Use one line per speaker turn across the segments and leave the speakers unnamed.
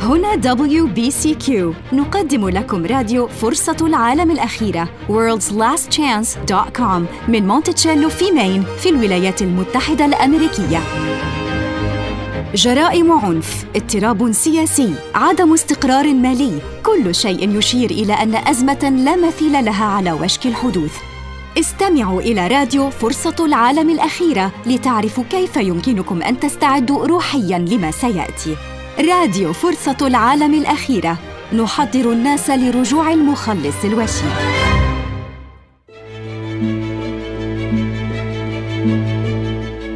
هنا WBCQ نقدم لكم راديو فرصة العالم الأخيرة worldslastchance.com من مونتشيلو في مين في الولايات المتحدة الأمريكية جرائم عنف اضطراب سياسي عدم استقرار مالي كل شيء يشير إلى أن أزمة لا مثيل لها على وشك الحدوث استمعوا إلى راديو فرصة العالم الأخيرة لتعرفوا كيف يمكنكم أن تستعدوا روحياً لما سيأتي راديو فرصة العالم الأخيرة نحضر الناس لرجوع المخلص الوشيك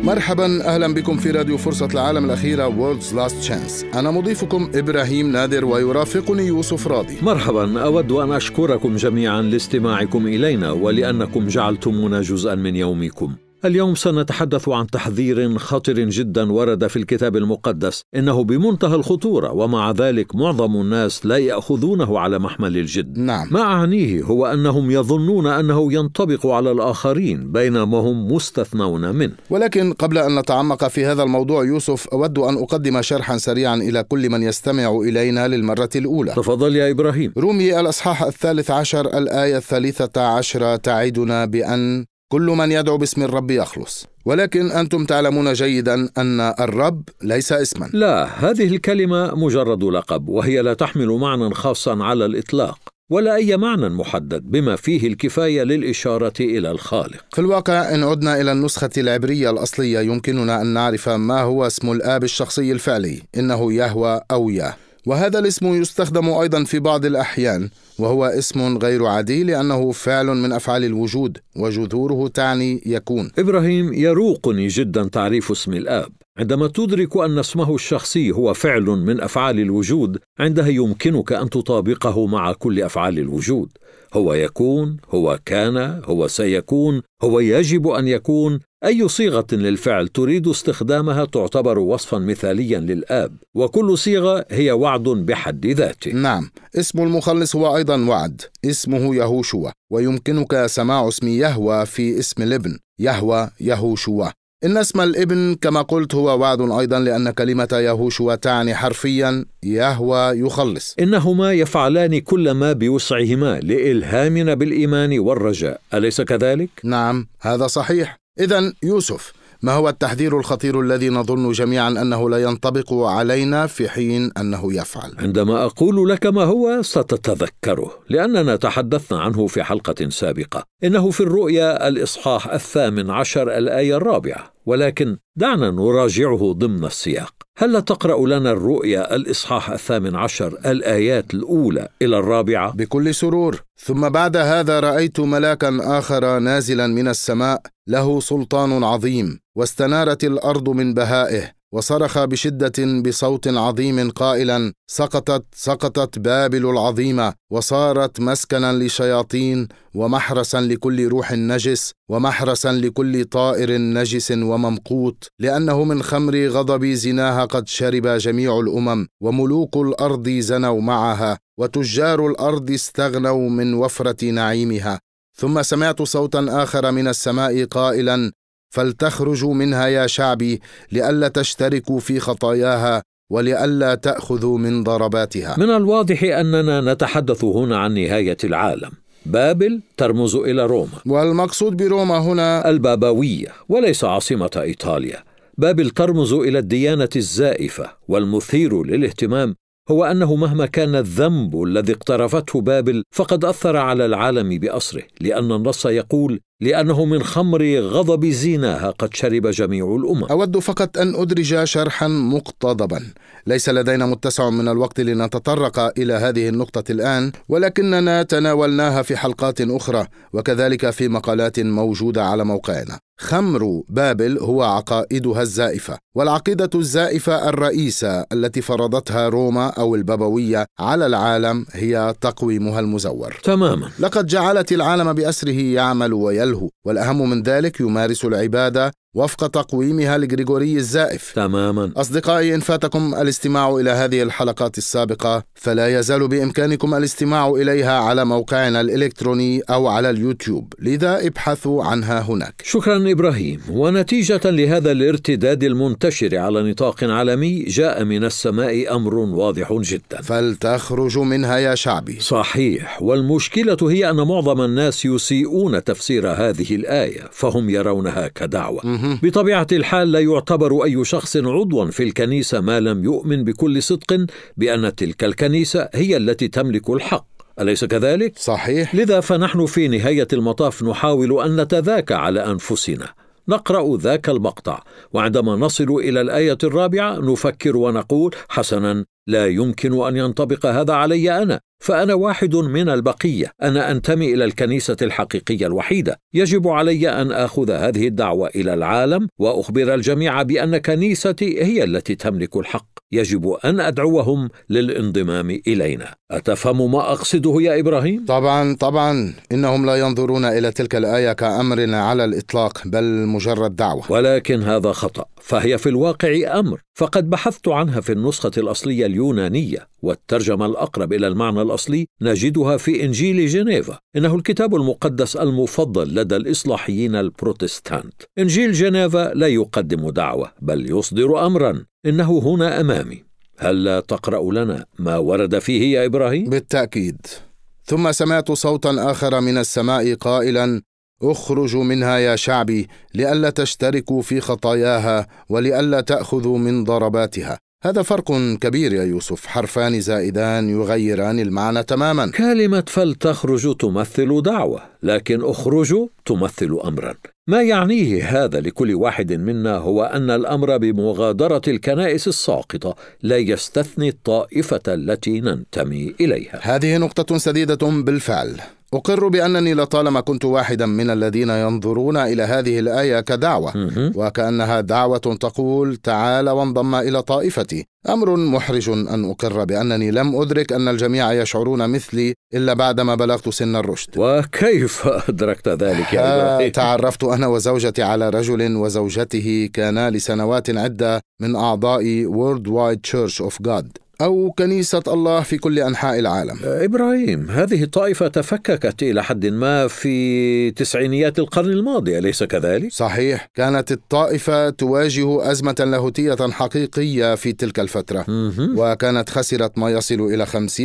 مرحبا اهلا بكم في راديو فرصة العالم الأخيرة World's Last Chance أنا مضيفكم
إبراهيم نادر ويرافقني يوسف راضي مرحبا أود أن أشكركم جميعا لاستماعكم إلينا ولأنكم جعلتمونا جزءا من يومكم اليوم سنتحدث عن تحذير خطر جدا ورد في الكتاب المقدس انه بمنتهى الخطوره ومع ذلك معظم الناس لا ياخذونه على محمل الجد نعم. ما اعنيه هو انهم
يظنون انه ينطبق على الاخرين بينما هم مستثنون منه ولكن قبل ان نتعمق في هذا الموضوع يوسف اود ان اقدم شرحا سريعا الى كل من يستمع الينا للمره الاولى تفضل يا ابراهيم رومي الاصحاح الثالث عشر الايه الثالثه عشره تعدنا بان كل من يدعو باسم الرب يخلص ولكن انتم تعلمون جيدا ان الرب ليس اسما لا هذه الكلمه مجرد
لقب وهي لا تحمل معنى خاصا على الاطلاق ولا أي معنى محدد بما
فيه الكفاية للإشارة إلى الخالق. في الواقع إن عدنا إلى النسخة العبرية الأصلية يمكننا أن نعرف ما هو اسم الآب الشخصي الفعلي، إنه يهوى أو ياه. وهذا الاسم يستخدم ايضا في بعض الاحيان وهو اسم غير عادي لانه فعل من افعال الوجود وجذوره تعني يكون ابراهيم يروقني
جدا تعريف اسم الاب عندما تدرك ان اسمه الشخصي هو فعل من افعال الوجود عندها يمكنك ان تطابقه مع كل افعال الوجود هو يكون هو كان هو سيكون هو يجب ان يكون اي صيغه للفعل تريد استخدامها تعتبر وصفا مثاليا للاب وكل صيغه هي وعد
بحد ذاته نعم اسم المخلص هو ايضا وعد اسمه يهوشوا ويمكنك سماع اسم يهوى في اسم الابن يهوى يهوشوا إن اسم الابن كما قلت هو وعد أيضا لأن كلمة يهوشوا تعني حرفيا يهوى يخلص إنهما يفعلان كل ما بوسعهما لإلهامنا
بالإيمان
والرجاء أليس كذلك؟ نعم هذا صحيح إذا يوسف ما هو التحذير الخطير الذي نظن جميعا انه لا ينطبق علينا في حين انه يفعل؟
عندما اقول لك ما هو ستتذكره،
لاننا تحدثنا عنه في
حلقه سابقه، انه في الرؤيا الاصحاح الثامن عشر الايه الرابعه. ولكن دعنا نراجعه ضمن السياق هل تقرأ لنا الرؤيا الإصحاح
الثامن عشر الآيات الأولى إلى الرابعة؟ بكل سرور ثم بعد هذا رأيت ملاكا آخر نازلا من السماء له سلطان عظيم واستنارت الأرض من بهائه وصرخ بشده بصوت عظيم قائلا سقطت سقطت بابل العظيمه وصارت مسكنا لشياطين ومحرسا لكل روح نجس ومحرسا لكل طائر نجس وممقوت لانه من خمر غضب زناها قد شرب جميع الامم وملوك الارض زنوا معها وتجار الارض استغنوا من وفره نعيمها ثم سمعت صوتا اخر من السماء قائلا فلتخرجوا منها يا شعبي لئلا تشتركوا في خطاياها ولئلا تاخذوا من ضرباتها
من الواضح اننا نتحدث هنا عن نهايه العالم بابل ترمز الى روما والمقصود بروما هنا البابويه وليس عاصمه ايطاليا بابل ترمز الى الديانه الزائفه والمثير للاهتمام هو انه مهما كان الذنب الذي اقترفته بابل فقد اثر على العالم باسره
لان النص يقول لأنه من خمر غضب زيناها قد شرب جميع الأمم أود فقط أن أدرج شرحا مقتضبا ليس لدينا متسع من الوقت لنتطرق إلى هذه النقطة الآن ولكننا تناولناها في حلقات أخرى وكذلك في مقالات موجودة على موقعنا خمر بابل هو عقائدها الزائفة والعقيدة الزائفة الرئيسة التي فرضتها روما أو البابوية على العالم هي تقويمها المزور تماما لقد جعلت العالم بأسره يعمل ويلعب يسأله والأهم من ذلك يمارس العبادة وفق تقويمها لجريجوري الزائف تماما أصدقائي إن فاتكم الاستماع إلى هذه الحلقات السابقة فلا يزال بإمكانكم الاستماع إليها على موقعنا الإلكتروني أو على اليوتيوب لذا ابحثوا عنها هناك شكرا إبراهيم
ونتيجة لهذا الارتداد المنتشر على نطاق عالمي جاء من السماء أمر واضح جدا فلتخرج منها يا شعبي صحيح والمشكلة هي أن معظم الناس يسيئون تفسير هذه الآية فهم يرونها كدعوة بطبيعه الحال لا يعتبر اي شخص عضوا في الكنيسه ما لم يؤمن بكل صدق بان تلك الكنيسه هي التي تملك الحق أليس كذلك؟ صحيح لذا فنحن في نهاية المطاف نحاول أن نتذاكى على أنفسنا نقرأ ذاك المقطع وعندما نصل إلى الآية الرابعة نفكر ونقول حسنا لا يمكن أن ينطبق هذا علي أنا فأنا واحد من البقية، أنا أنتمي إلى الكنيسة الحقيقية الوحيدة، يجب علي أن آخذ هذه الدعوة إلى العالم وأخبر الجميع بأن كنيستي هي التي تملك الحق، يجب أن أدعوهم
للانضمام إلينا. أتفهم ما أقصده يا إبراهيم؟ طبعا طبعا إنهم لا ينظرون إلى تلك الآية كأمر على الإطلاق بل مجرد دعوة ولكن هذا خطأ فهي في الواقع أمر فقد بحثت عنها في النسخة الأصلية اليونانية
والترجمة الأقرب إلى المعنى الأصلي نجدها في إنجيل جنيفا إنه الكتاب المقدس المفضل لدى الإصلاحيين البروتستانت إنجيل جنيفا لا يقدم دعوة بل يصدر أمرا إنه هنا أمامي هلا تقرأ لنا
ما ورد فيه يا إبراهيم؟ بالتأكيد ثم سمعت صوتا آخر من السماء قائلا اخرجوا منها يا شعبي لئلا تشتركوا في خطاياها ولئلا تأخذوا من ضرباتها هذا فرق كبير يا يوسف حرفان زائدان يغيران المعنى تماما كلمة فلتخرج تمثل دعوة
لكن اخرجوا تمثل أمرا ما يعنيه هذا لكل واحد منا هو ان الامر بمغادره الكنائس الساقطه لا يستثني الطائفه
التي ننتمي اليها هذه نقطه سديده بالفعل أقر بأنني لطالما كنت واحدا من الذين ينظرون إلى هذه الآية كدعوة وكأنها دعوة تقول تعال وانضم إلى طائفتي أمر محرج أن أقر بأنني لم أدرك أن الجميع يشعرون مثلي إلا بعدما بلغت سن الرشد وكيف أدركت ذلك تعرفت أنا وزوجتي على رجل وزوجته كانا لسنوات عدة من أعضاء Wide Church of God أو كنيسة الله في كل أنحاء العالم آه، إبراهيم هذه الطائفة تفككت إلى حد ما في تسعينيات القرن الماضي أليس كذلك؟ صحيح كانت الطائفة تواجه أزمة لاهوتية حقيقية في تلك الفترة مهم. وكانت خسرت ما يصل إلى 50%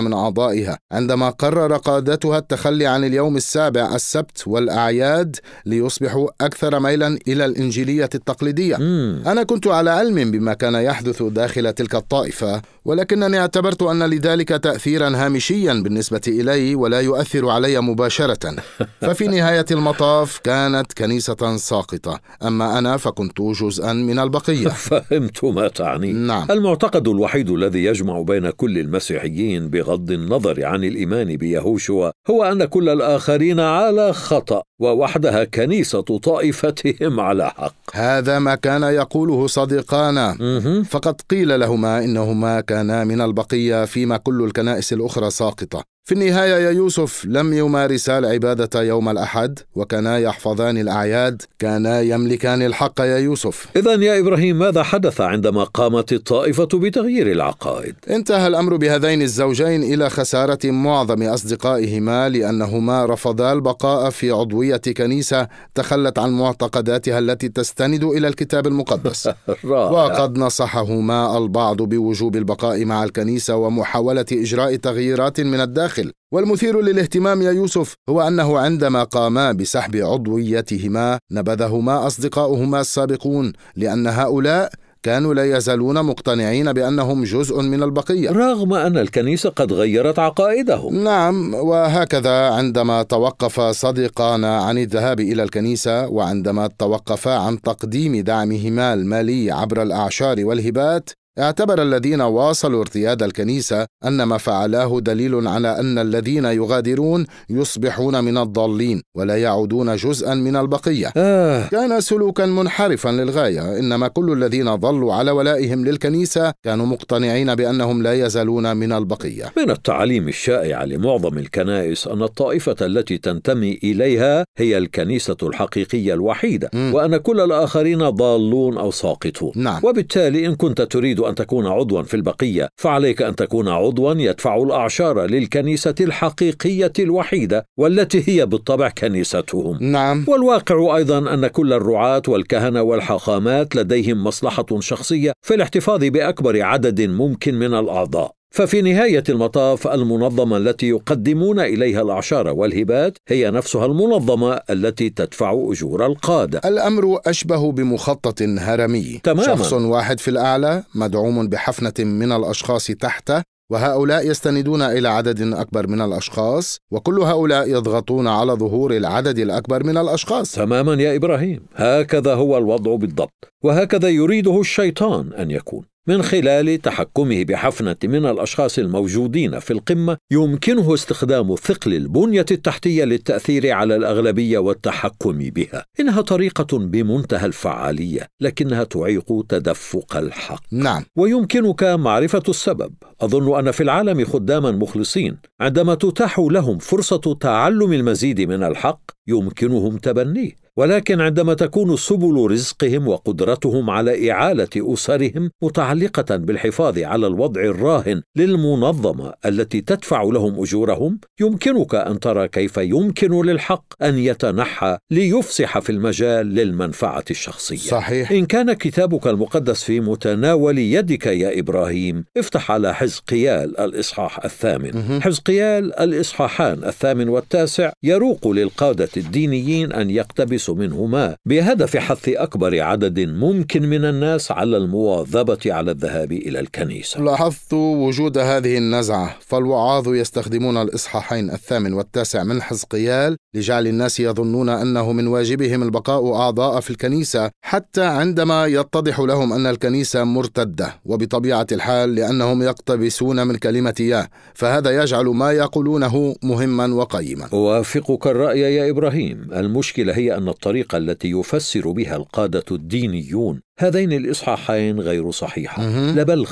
من أعضائها عندما قرر قادتها التخلي عن اليوم السابع السبت والأعياد ليصبحوا أكثر ميلا إلى الإنجيلية التقليدية مهم. أنا كنت على علم بما كان يحدث داخل تلك الطائفة ولكنني اعتبرت ان لذلك تاثيرا هامشيا بالنسبه الي ولا يؤثر علي مباشره ففي نهايه المطاف كانت كنيسه ساقطه اما انا فكنت جزءا من البقيه فهمت ما تعني نعم المعتقد الوحيد الذي يجمع بين
كل المسيحيين بغض النظر عن الايمان بيهوشوا هو ان كل الاخرين
على خطا ووحدها كنيسه طائفتهم على حق هذا ما كان يقوله صديقانا فقد قيل لهما انهما كانا من البقيه فيما كل الكنائس الاخرى ساقطه في النهاية يا يوسف لم يمارسا
العبادة
يوم الأحد وكانا يحفظان الأعياد كانا يملكان الحق يا يوسف
إذا يا إبراهيم ماذا حدث عندما قامت الطائفة بتغيير العقائد؟
انتهى الأمر بهذين الزوجين إلى خسارة معظم أصدقائهما لأنهما رفضا البقاء في عضوية كنيسة تخلت عن معتقداتها التي تستند إلى الكتاب المقدس وقد نصحهما البعض بوجوب البقاء مع الكنيسة ومحاولة إجراء تغييرات من الداخل الداخل والمثير للاهتمام يا يوسف هو أنه عندما قاما بسحب عضويتهما نبذهما أصدقاؤهما السابقون لأن هؤلاء كانوا لا يزالون مقتنعين بأنهم جزء من البقية رغم أن الكنيسة قد غيرت عقائدهم نعم وهكذا عندما توقف صديقانا عن الذهاب إلى الكنيسة وعندما توقفا عن تقديم دعمهما المالي عبر الأعشار والهبات اعتبر الذين واصلوا ارتياد الكنيسة أن ما فعلاه دليل على أن الذين يغادرون يصبحون من الضالين ولا يعودون جزءا من البقية آه. كان سلوكا منحرفا للغاية إنما كل الذين ظلوا على ولائهم للكنيسة كانوا مقتنعين بأنهم لا يزالون من البقية من التعاليم الشائعة لمعظم الكنائس أن الطائفة التي تنتمي
إليها هي الكنيسة الحقيقية الوحيدة م. وأن كل الآخرين ضالون أو ساقطون نعم. وبالتالي إن كنت تريد أن تكون عضوا في البقية فعليك أن تكون عضوا يدفع الأعشار للكنيسة الحقيقية الوحيدة والتي هي بالطبع كنيستهم نعم والواقع أيضا أن كل الرعاة والكهنة والحاخامات لديهم مصلحة شخصية في الاحتفاظ بأكبر عدد ممكن من الأعضاء ففي نهاية المطاف المنظمة التي يقدمون إليها الأعشار والهبات هي
نفسها المنظمة التي تدفع أجور القادة الأمر أشبه بمخطط هرمي تماما شخص واحد في الأعلى مدعوم بحفنة من الأشخاص تحته وهؤلاء يستندون إلى عدد أكبر من الأشخاص وكل هؤلاء يضغطون على ظهور العدد الأكبر من الأشخاص تماما يا إبراهيم هكذا هو الوضع بالضبط
وهكذا يريده الشيطان أن يكون من خلال تحكمه بحفنة من الأشخاص الموجودين في القمة يمكنه استخدام ثقل البنية التحتية للتأثير على الأغلبية والتحكم بها إنها طريقة بمنتهى الفعالية لكنها تعيق تدفق الحق نعم ويمكنك معرفة السبب أظن أن في العالم خداما مخلصين عندما تتاح لهم فرصة تعلم المزيد من الحق يمكنهم تبنيه ولكن عندما تكون سبل رزقهم وقدرتهم على اعاله اسرهم متعلقه بالحفاظ على الوضع الراهن للمنظمه التي تدفع لهم اجورهم يمكنك ان ترى كيف يمكن للحق ان يتنحى ليفسح في المجال للمنفعه الشخصيه صحيح ان كان كتابك المقدس في متناول يدك يا ابراهيم افتح على حزقيال الاصحاح الثامن حزقيال الاصحاحان الثامن والتاسع يروق للقاده الدينيين ان يقتبسوا الخامس منهما بهدف حث أكبر عدد ممكن
من الناس على المواظبة على الذهاب إلى الكنيسة لاحظت وجود هذه النزعة فالوعاظ يستخدمون الإصحاحين الثامن والتاسع من حزقيال لجعل الناس يظنون أنه من واجبهم البقاء أعضاء في الكنيسة حتى عندما يتضح لهم أن الكنيسة مرتدة وبطبيعة الحال لأنهم يقتبسون من كلمة ياه فهذا يجعل ما يقولونه مهما وقيما أوافقك الرأي
يا إبراهيم المشكلة هي أن الطريقة التي يفسر بها القادة الدينيون هذين الإصحاحين غير صحيحة لا بل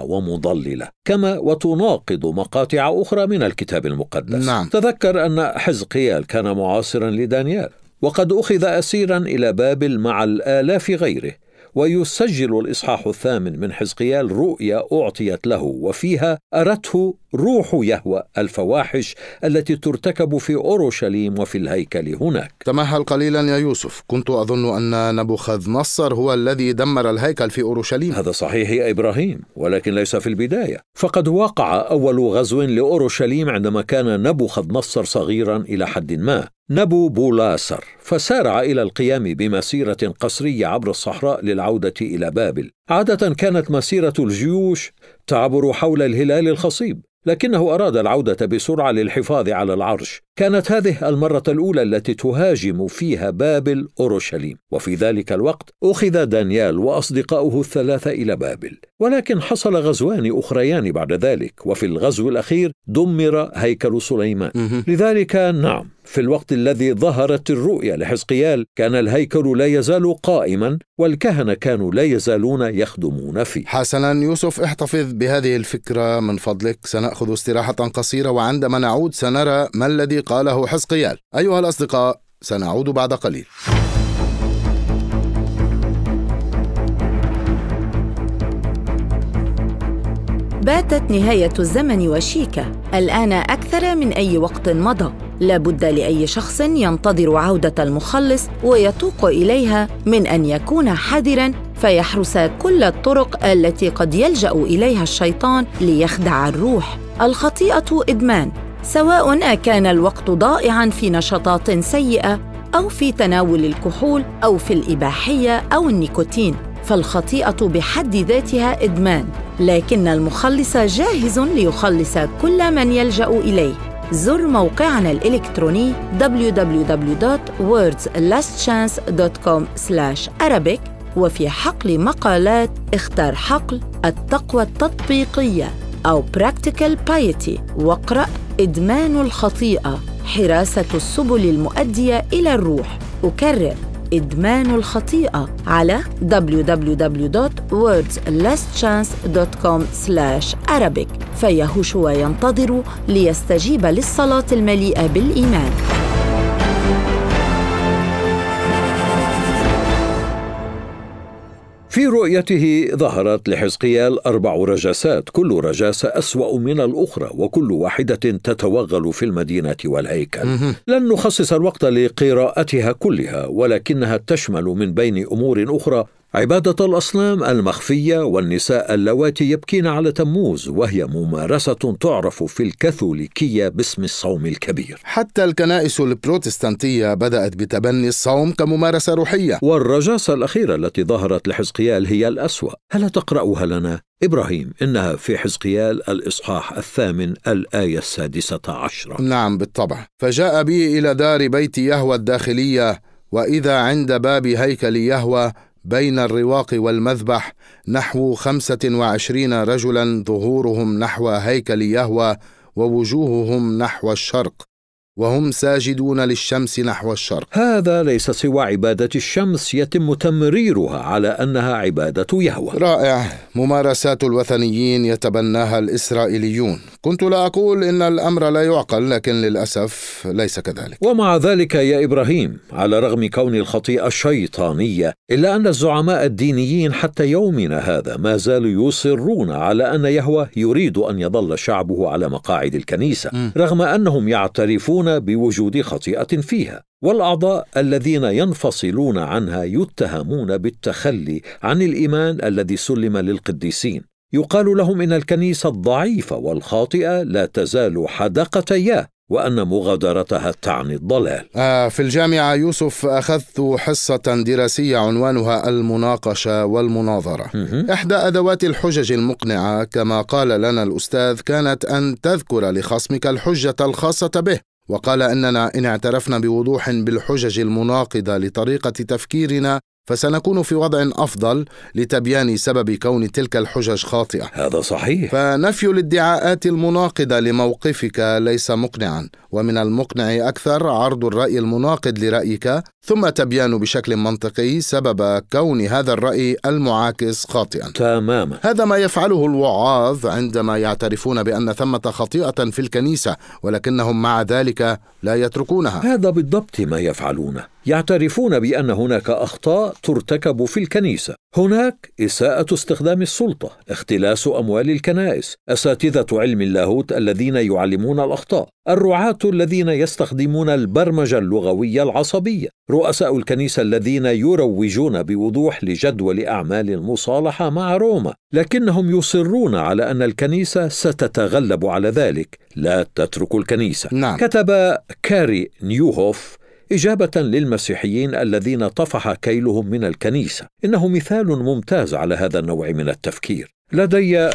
ومضللة كما وتناقض مقاطع أخرى من الكتاب المقدس نعم. تذكر أن حزقيال كان معاصرا لدانيال وقد أخذ أسيرا إلى بابل مع الآلاف غيره ويسجل الإصحاح الثامن من حزقيال رؤيا أعطيت له وفيها
أرته روح يهوى الفواحش التي ترتكب في أورشليم وفي الهيكل هناك تمهل قليلا يا يوسف كنت أظن أن نبوخذ نصر هو الذي دمر الهيكل في أورشليم هذا صحيح يا إبراهيم ولكن ليس في البداية
فقد وقع أول غزو لأورشليم عندما كان نبوخذ نصر صغيرا إلى حد ما نبو بولاسر فسارع إلى القيام بمسيرة قصرية عبر الصحراء للعودة إلى بابل عادة كانت مسيرة الجيوش تعبر حول الهلال الخصيب لكنه أراد العودة بسرعة للحفاظ على العرش كانت هذه المرة الأولى التي تهاجم فيها بابل أورشليم وفي ذلك الوقت أخذ دانيال وأصدقاؤه الثلاثة إلى بابل ولكن حصل غزوان أخريان بعد ذلك وفي الغزو الأخير دمر هيكل سليمان لذلك نعم في الوقت الذي ظهرت الرؤيا لحزقيال كان الهيكل لا يزال قائما والكهنة
كانوا لا يزالون يخدمون فيه حسنا يوسف احتفظ بهذه الفكرة من فضلك سنأخذ استراحة قصيرة وعندما نعود سنرى ما الذي قاله حزقيال أيها الأصدقاء سنعود بعد قليل
باتت نهاية الزمن وشيكة الآن أكثر من أي وقت مضى لا بد لاي شخص ينتظر عوده المخلص ويتوق اليها من ان يكون حذرا فيحرس كل الطرق التي قد يلجا اليها الشيطان ليخدع الروح الخطيئه ادمان سواء أكان الوقت ضائعا في نشاطات سيئه او في تناول الكحول او في الاباحيه او النيكوتين فالخطيئه بحد ذاتها ادمان لكن المخلص جاهز ليخلص كل من يلجا اليه زر موقعنا الإلكتروني www.wordslastchance.com/arabic وفي حقل مقالات اختار حقل التقوى التطبيقية أو Practical Piety واقرأ إدمان الخطيئة حراسة السبل المؤدية إلى الروح أكرر إدمان الخطيئة www.wordslastchance.com www.wordslasschance.com/arabic فيهوشوا ينتظر ليستجيب للصلاة المليئة بالإيمان
في رؤيته ظهرت لحزقيال أربع رجاسات كل رجاسة أسوأ من الأخرى وكل واحدة تتوغل في المدينة والهيكل لن نخصص الوقت لقراءتها كلها ولكنها تشمل من بين أمور أخرى عبادة الأصنام المخفية والنساء اللواتي يبكين على تموز وهي
ممارسة تعرف في الكاثوليكية باسم الصوم الكبير. حتى الكنائس البروتستانتية بدأت بتبني الصوم كممارسة روحية. والرجاسة الأخيرة التي ظهرت
لحزقيال هي الأسوأ، هل تقرأها لنا؟ إبراهيم إنها في حزقيال الإصحاح الثامن الآية السادسة عشرة
نعم بالطبع فجاء بي إلى دار بيت يهوى الداخلية وإذا عند باب هيكل يهوى بين الرواق والمذبح نحو خمسة وعشرين رجلا ظهورهم نحو هيكل يهوى ووجوههم نحو الشرق وهم ساجدون للشمس نحو الشرق هذا ليس سوى عبادة الشمس يتم تمريرها على أنها عبادة يهوى رائع ممارسات الوثنيين يتبناها الإسرائيليون كنت لا أقول إن الأمر لا يعقل لكن للأسف ليس كذلك ومع
ذلك يا إبراهيم على رغم كون الخطيئة شيطانية إلا أن الزعماء الدينيين حتى يومنا هذا ما زالوا يصرون على أن يهوى يريد أن يظل شعبه على مقاعد الكنيسة م. رغم أنهم يعترفون يتهمون بوجود خطيئه فيها والاعضاء الذين ينفصلون عنها يتهمون بالتخلي عن الايمان الذي سلم للقديسين يقال لهم ان الكنيسه الضعيفه والخاطئه لا تزال حدقه حدقتياه وأن مغادرتها تعني الضلال
آه، في الجامعة يوسف أخذت حصة دراسية عنوانها المناقشة والمناظرة إحدى أدوات الحجج المقنعة كما قال لنا الأستاذ كانت أن تذكر لخصمك الحجة الخاصة به وقال اننا ان اعترفنا بوضوح بالحجج المناقضه لطريقه تفكيرنا فسنكون في وضع افضل لتبيان سبب كون تلك الحجج خاطئه هذا صحيح فنفي الادعاءات المناقضه لموقفك ليس مقنعا ومن المقنع اكثر عرض الراي المناقض لرايك ثم تبيان بشكل منطقي سبب كون هذا الراي المعاكس خاطئا تماما هذا ما يفعله الوعاظ عندما يعترفون بان ثمه خطيئه في الكنيسه ولكنهم مع ذلك لا يتركونها هذا بالضبط ما يفعلونه يعترفون بان هناك اخطاء ترتكب في الكنيسه
هناك اساءه استخدام السلطه اختلاس اموال الكنائس اساتذه علم اللاهوت الذين يعلمون الاخطاء الرعاه الذين يستخدمون البرمجه اللغويه العصبيه رؤساء الكنيسه الذين يروجون بوضوح لجدول اعمال المصالحه مع روما لكنهم يصرون على ان الكنيسه ستتغلب على ذلك لا تترك الكنيسه نعم. كتب كاري نيوهوف إجابة للمسيحيين الذين طفح كيلهم من الكنيسة إنه مثال ممتاز على هذا النوع من التفكير لدي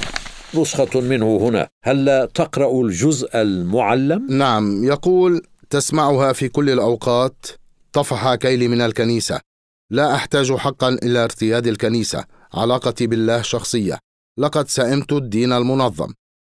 نسخة منه هنا
هل تقرأ الجزء المعلم؟ نعم يقول تسمعها في كل الأوقات طفح كيلي من الكنيسة لا أحتاج حقا إلى ارتياد الكنيسة علاقتي بالله شخصية لقد سئمت الدين المنظم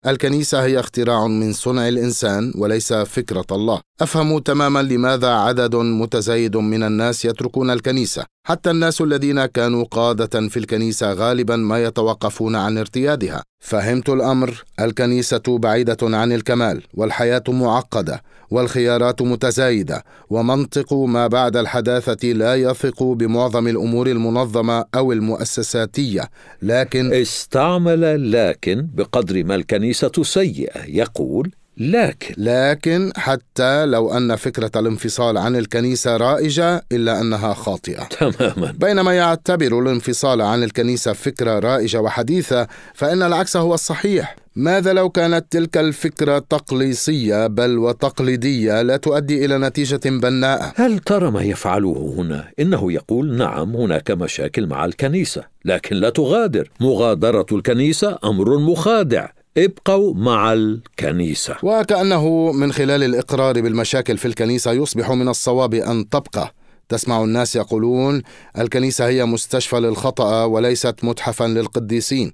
الكنيسة هي اختراع من صنع الإنسان وليس فكرة الله. أفهم تماما لماذا عدد متزايد من الناس يتركون الكنيسة، حتى الناس الذين كانوا قادة في الكنيسة غالبا ما يتوقفون عن ارتيادها. فهمت الأمر، الكنيسة بعيدة عن الكمال، والحياة معقدة، والخيارات متزايده ومنطق ما بعد الحداثه لا يثق بمعظم الامور المنظمه او المؤسساتيه لكن استعمل لكن بقدر ما الكنيسه سيئه يقول لكن لكن حتى لو أن فكرة الانفصال عن الكنيسة رائجة إلا أنها خاطئة تماما بينما يعتبر الانفصال عن الكنيسة فكرة رائجة وحديثة فإن العكس هو الصحيح ماذا لو كانت تلك الفكرة تقليصية بل وتقليدية لا تؤدي إلى نتيجة بناءة؟ هل ترى ما يفعله هنا؟ إنه يقول نعم هناك مشاكل مع الكنيسة لكن لا تغادر مغادرة الكنيسة أمر مخادع ابقوا مع الكنيسة وكأنه من خلال الإقرار بالمشاكل في الكنيسة يصبح من الصواب أن تبقى تسمع الناس يقولون الكنيسة هي مستشفى للخطأ وليست متحفا للقديسين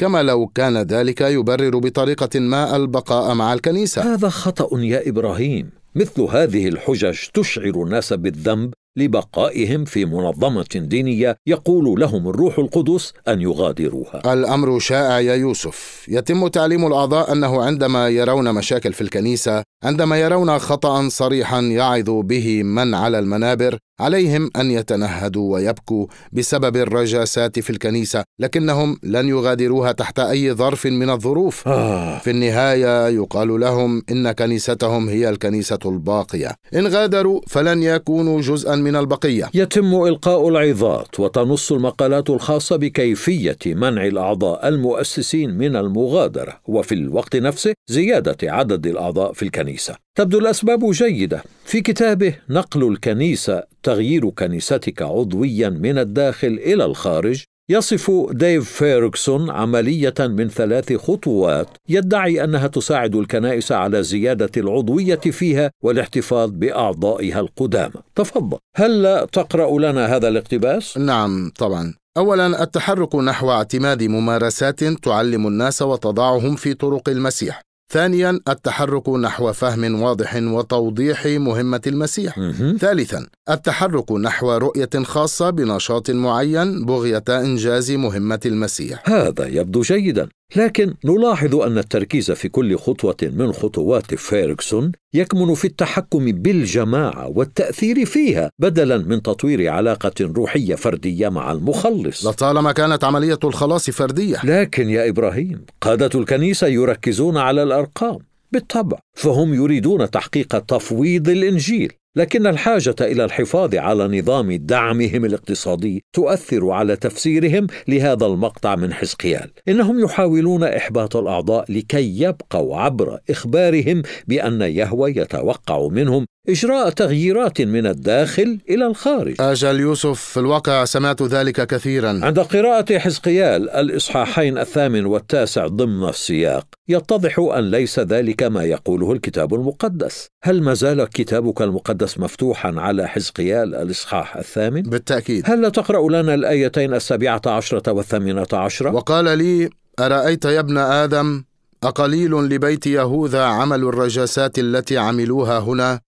كما لو كان ذلك يبرر بطريقة ما البقاء مع الكنيسة هذا خطأ يا إبراهيم مثل هذه الحجج
تشعر الناس بالذنب لبقائهم في منظمه دينيه يقول لهم الروح
القدس ان يغادروها. الامر شائع يا يوسف، يتم تعليم الاعضاء انه عندما يرون مشاكل في الكنيسه، عندما يرون خطا صريحا يعظ به من على المنابر، عليهم ان يتنهدوا ويبكوا بسبب الرجاسات في الكنيسه، لكنهم لن يغادروها تحت اي ظرف من الظروف. آه. في النهايه يقال لهم ان كنيستهم هي الكنيسه الباقيه، ان غادروا فلن يكونوا جزءا من البقية يتم إلقاء العظات وتنص المقالات
الخاصة بكيفية منع الأعضاء المؤسسين من المغادرة وفي الوقت نفسه زيادة عدد الأعضاء في الكنيسة تبدو الأسباب جيدة في كتابه نقل الكنيسة تغيير كنيستك عضويا من الداخل إلى الخارج يصف ديف فيركسون عملية من ثلاث خطوات يدعي أنها تساعد الكنائس على زيادة العضوية فيها والاحتفاظ بأعضائها
القدامى. تفضل. هل تقرأ لنا هذا الاقتباس؟ نعم طبعا. أولا التحرك نحو اعتماد ممارسات تعلم الناس وتضعهم في طرق المسيح. ثانيا التحرك نحو فهم واضح وتوضيح مهمه المسيح ثالثا التحرك نحو رؤيه خاصه بنشاط معين بغيه انجاز مهمه المسيح هذا يبدو جيدا لكن نلاحظ أن التركيز في
كل خطوة من خطوات فيرغسون يكمن في التحكم بالجماعة والتأثير فيها بدلا من تطوير علاقة روحية فردية مع المخلص لطالما كانت عملية الخلاص فردية لكن يا إبراهيم قادة الكنيسة يركزون على الأرقام بالطبع فهم يريدون تحقيق تفويض الإنجيل لكن الحاجة إلى الحفاظ على نظام دعمهم الاقتصادي تؤثر على تفسيرهم لهذا المقطع من حزقيال، إنهم يحاولون إحباط الأعضاء لكي يبقوا عبر إخبارهم بأن يهوى يتوقع منهم إجراء تغييرات من الداخل إلى الخارج أجل يوسف في الواقع سمعت ذلك كثيرا عند قراءة حزقيال الإصحاحين الثامن والتاسع ضمن السياق يتضح أن ليس ذلك ما يقوله الكتاب المقدس هل ما زال كتابك المقدس مفتوحا على حزقيال الإصحاح الثامن؟ بالتأكيد هل لا تقرأ لنا الآيتين السابعة
عشرة والثامنة عشرة؟ وقال لي أرأيت يا ابن آدم أقليل لبيت يهوذا عمل الرجاسات التي عملوها هنا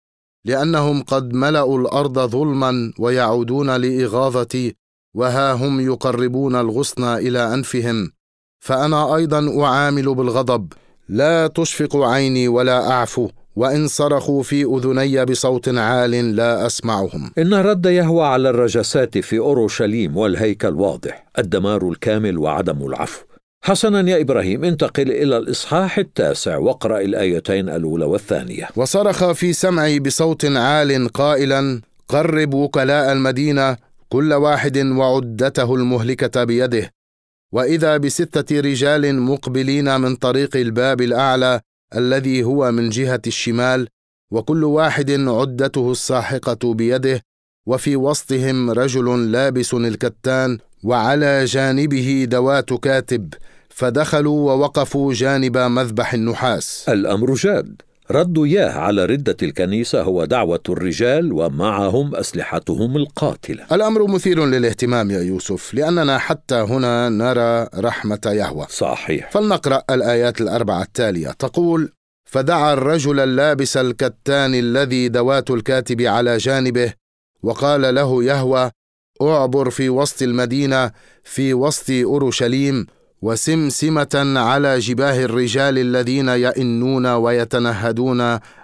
لانهم قد ملأوا الارض ظلما ويعودون لاغاظتي وها هم يقربون الغصن الى انفهم فانا ايضا اعامل بالغضب لا تشفق عيني ولا اعفو وان صرخوا في اذني بصوت عال لا اسمعهم ان رد يهوى على الرجسات في اورشليم والهيكل واضح
الدمار الكامل وعدم العفو حسنا يا إبراهيم انتقل إلى الإصحاح التاسع واقرأ الآيتين الأولى والثانية
وصرخ في سمعي بصوت عال قائلا قرب وكلاء المدينة كل واحد وعدته المهلكة بيده وإذا بستة رجال مقبلين من طريق الباب الأعلى الذي هو من جهة الشمال وكل واحد عدته الساحقة بيده وفي وسطهم رجل لابس الكتان وعلى جانبه دوات كاتب فدخلوا ووقفوا جانب مذبح النحاس الأمر جاد رد إياه على ردة الكنيسة هو دعوة الرجال ومعهم أسلحتهم القاتلة الأمر مثير للاهتمام يا يوسف لأننا حتى هنا نرى رحمة يهوى صحيح فلنقرأ الآيات الأربعة التالية تقول فدعا الرجل اللابس الكتان الذي دوات الكاتب على جانبه وقال له يهوى اعبر في وسط المدينة في وسط أورشليم وسمسمه على جباه الرجال الذين يئنون ويتنهدون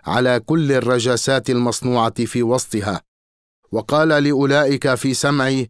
على كل الرجاسات المصنوعه في وسطها وقال لاولئك في سمعي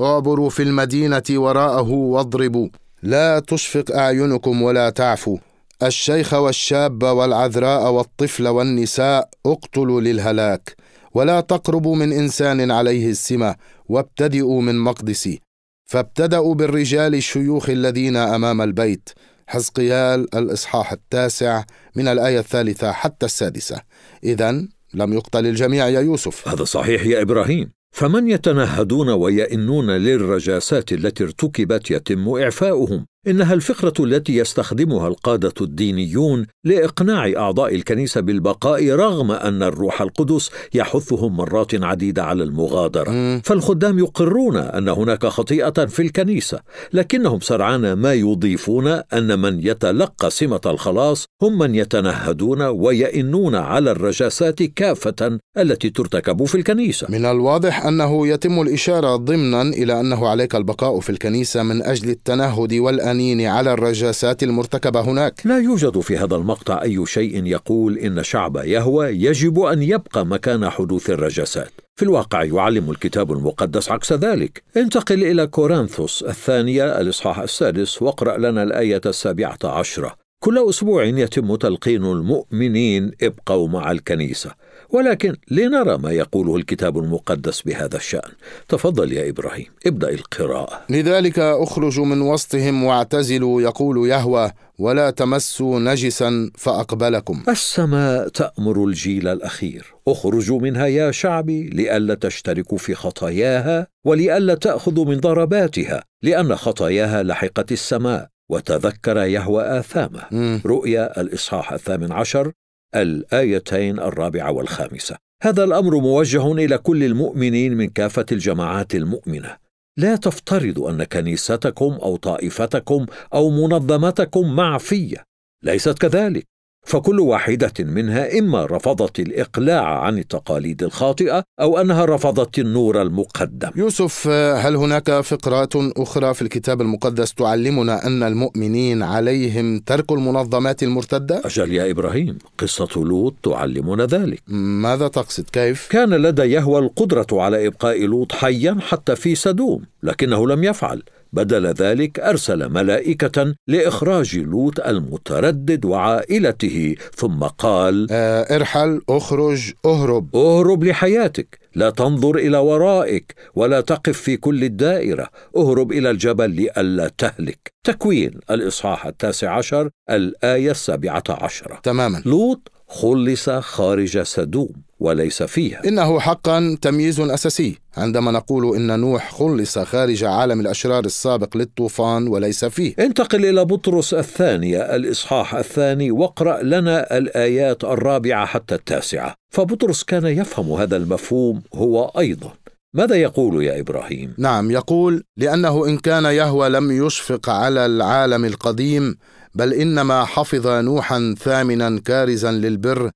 اعبروا في المدينه وراءه واضربوا لا تشفق اعينكم ولا تعفوا الشيخ والشاب والعذراء والطفل والنساء اقتلوا للهلاك ولا تقربوا من انسان عليه السمه وابتدئوا من مقدسي فابتدأوا بالرجال الشيوخ الذين أمام البيت حزقيال الإصحاح التاسع من الآية الثالثة حتى السادسة إذا لم يقتل الجميع يا يوسف هذا صحيح يا إبراهيم فمن يتنهدون ويئنون للرجاسات التي ارتكبت
يتم إعفاؤهم انها الفكره التي يستخدمها القاده الدينيون لاقناع اعضاء الكنيسه بالبقاء رغم ان الروح القدس يحثهم مرات عديده على المغادره فالخدام يقرون ان هناك خطيئه في الكنيسه لكنهم سرعان ما يضيفون ان من يتلقى سمه الخلاص هم من يتنهدون ويئنون على الرجاسات كافه التي ترتكب في
الكنيسه من الواضح انه يتم الاشاره ضمنا الى انه عليك البقاء في الكنيسه من اجل التنهد والان الأنين على الرجاسات المرتكبة هناك لا يوجد في هذا
المقطع أي شيء يقول إن شعب يهوى يجب أن يبقى مكان حدوث الرجاسات في الواقع يعلم الكتاب المقدس عكس ذلك انتقل إلى كورنثوس الثانية الإصحاح السادس واقرأ لنا الآية السابعة عشرة كل أسبوع يتم تلقين المؤمنين ابقوا مع الكنيسة ولكن لنرى ما يقوله الكتاب المقدس بهذا الشأن تفضل يا إبراهيم ابدأ القراءة
لذلك أخرج من وسطهم واعتزلوا يقول يهوى ولا تمسوا نجسا فأقبلكم السماء تأمر الجيل الأخير اخرجوا منها يا شعبي
لئلا تشتركوا في خطاياها ولئلا تأخذوا من ضرباتها لأن خطاياها لحقت السماء وتذكر يهوى آثامه رؤيا الإصحاح الثامن عشر الآيتين الرابعة والخامسة هذا الأمر موجه إلى كل المؤمنين من كافة الجماعات المؤمنة لا تفترضوا أن كنيستكم أو طائفتكم أو منظمتكم معفية ليست كذلك فكل واحدة منها إما رفضت الإقلاع عن التقاليد الخاطئة أو أنها رفضت النور المقدم.
يوسف هل هناك فقرات أخرى في الكتاب المقدس تعلمنا أن المؤمنين عليهم ترك المنظمات المرتدة؟ أجل يا إبراهيم، قصة لوط تعلمنا ذلك. ماذا تقصد؟ كيف؟ كان لدى
يهوى القدرة على إبقاء لوط حيا حتى في سدوم، لكنه لم يفعل. بدل ذلك ارسل ملائكه لاخراج لوط المتردد وعائلته ثم قال آه ارحل اخرج اهرب اهرب لحياتك لا تنظر الى ورائك ولا تقف في كل الدائره اهرب الى الجبل لئلا تهلك تكوين الاصحاح التاسع عشر الايه السابعه عشره
تماما لوط خلص خارج سدوم وليس فيها انه حقا تمييز اساسي عندما نقول ان نوح خلص خارج عالم الاشرار السابق للطوفان وليس فيه انتقل الى بطرس الثانيه الاصحاح الثاني واقرا
لنا الايات الرابعه حتى التاسعه فبطرس كان يفهم هذا المفهوم
هو ايضا ماذا يقول يا ابراهيم نعم يقول لانه ان كان يهوى لم يشفق على العالم القديم بل انما حفظ نوحا ثامنا كارزا للبر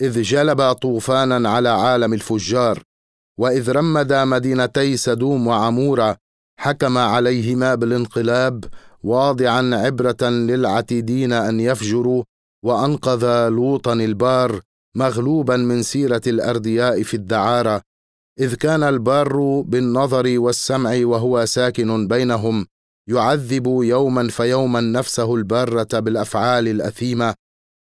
اذ جلب طوفانا على عالم الفجار واذ رمد مدينتي سدوم وعموره حكم عليهما بالانقلاب واضعا عبره للعتيدين ان يفجروا وانقذ لوطا البار مغلوبا من سيره الاردياء في الدعاره اذ كان البار بالنظر والسمع وهو ساكن بينهم يعذب يوما فيوما نفسه الباره بالافعال الاثيمه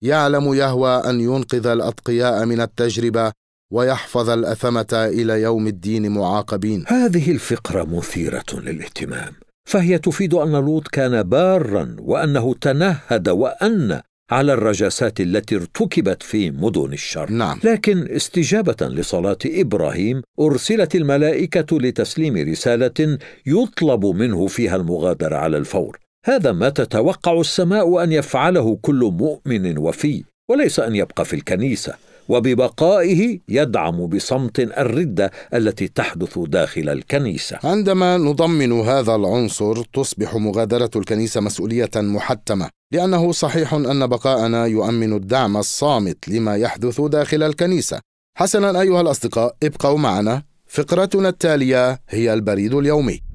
يعلم يهوى ان ينقذ الاتقياء من التجربه ويحفظ الاثمه الى يوم الدين معاقبين هذه الفقره مثيره للاهتمام فهي
تفيد ان لوط كان بارا وانه تنهد وان على الرجاسات التي ارتكبت في مدن الشرق نعم. لكن استجابة لصلاة إبراهيم أرسلت الملائكة لتسليم رسالة يطلب منه فيها المغادرة على الفور هذا ما تتوقع السماء أن يفعله كل مؤمن وفي وليس أن يبقى في الكنيسة وببقائه يدعم بصمت الرده التي تحدث داخل الكنيسه.
عندما نضمن هذا العنصر تصبح مغادره الكنيسه مسؤوليه محتمه، لانه صحيح ان بقاءنا يؤمن الدعم الصامت لما يحدث داخل الكنيسه. حسنا ايها الاصدقاء ابقوا معنا، فقرتنا التاليه هي البريد اليومي.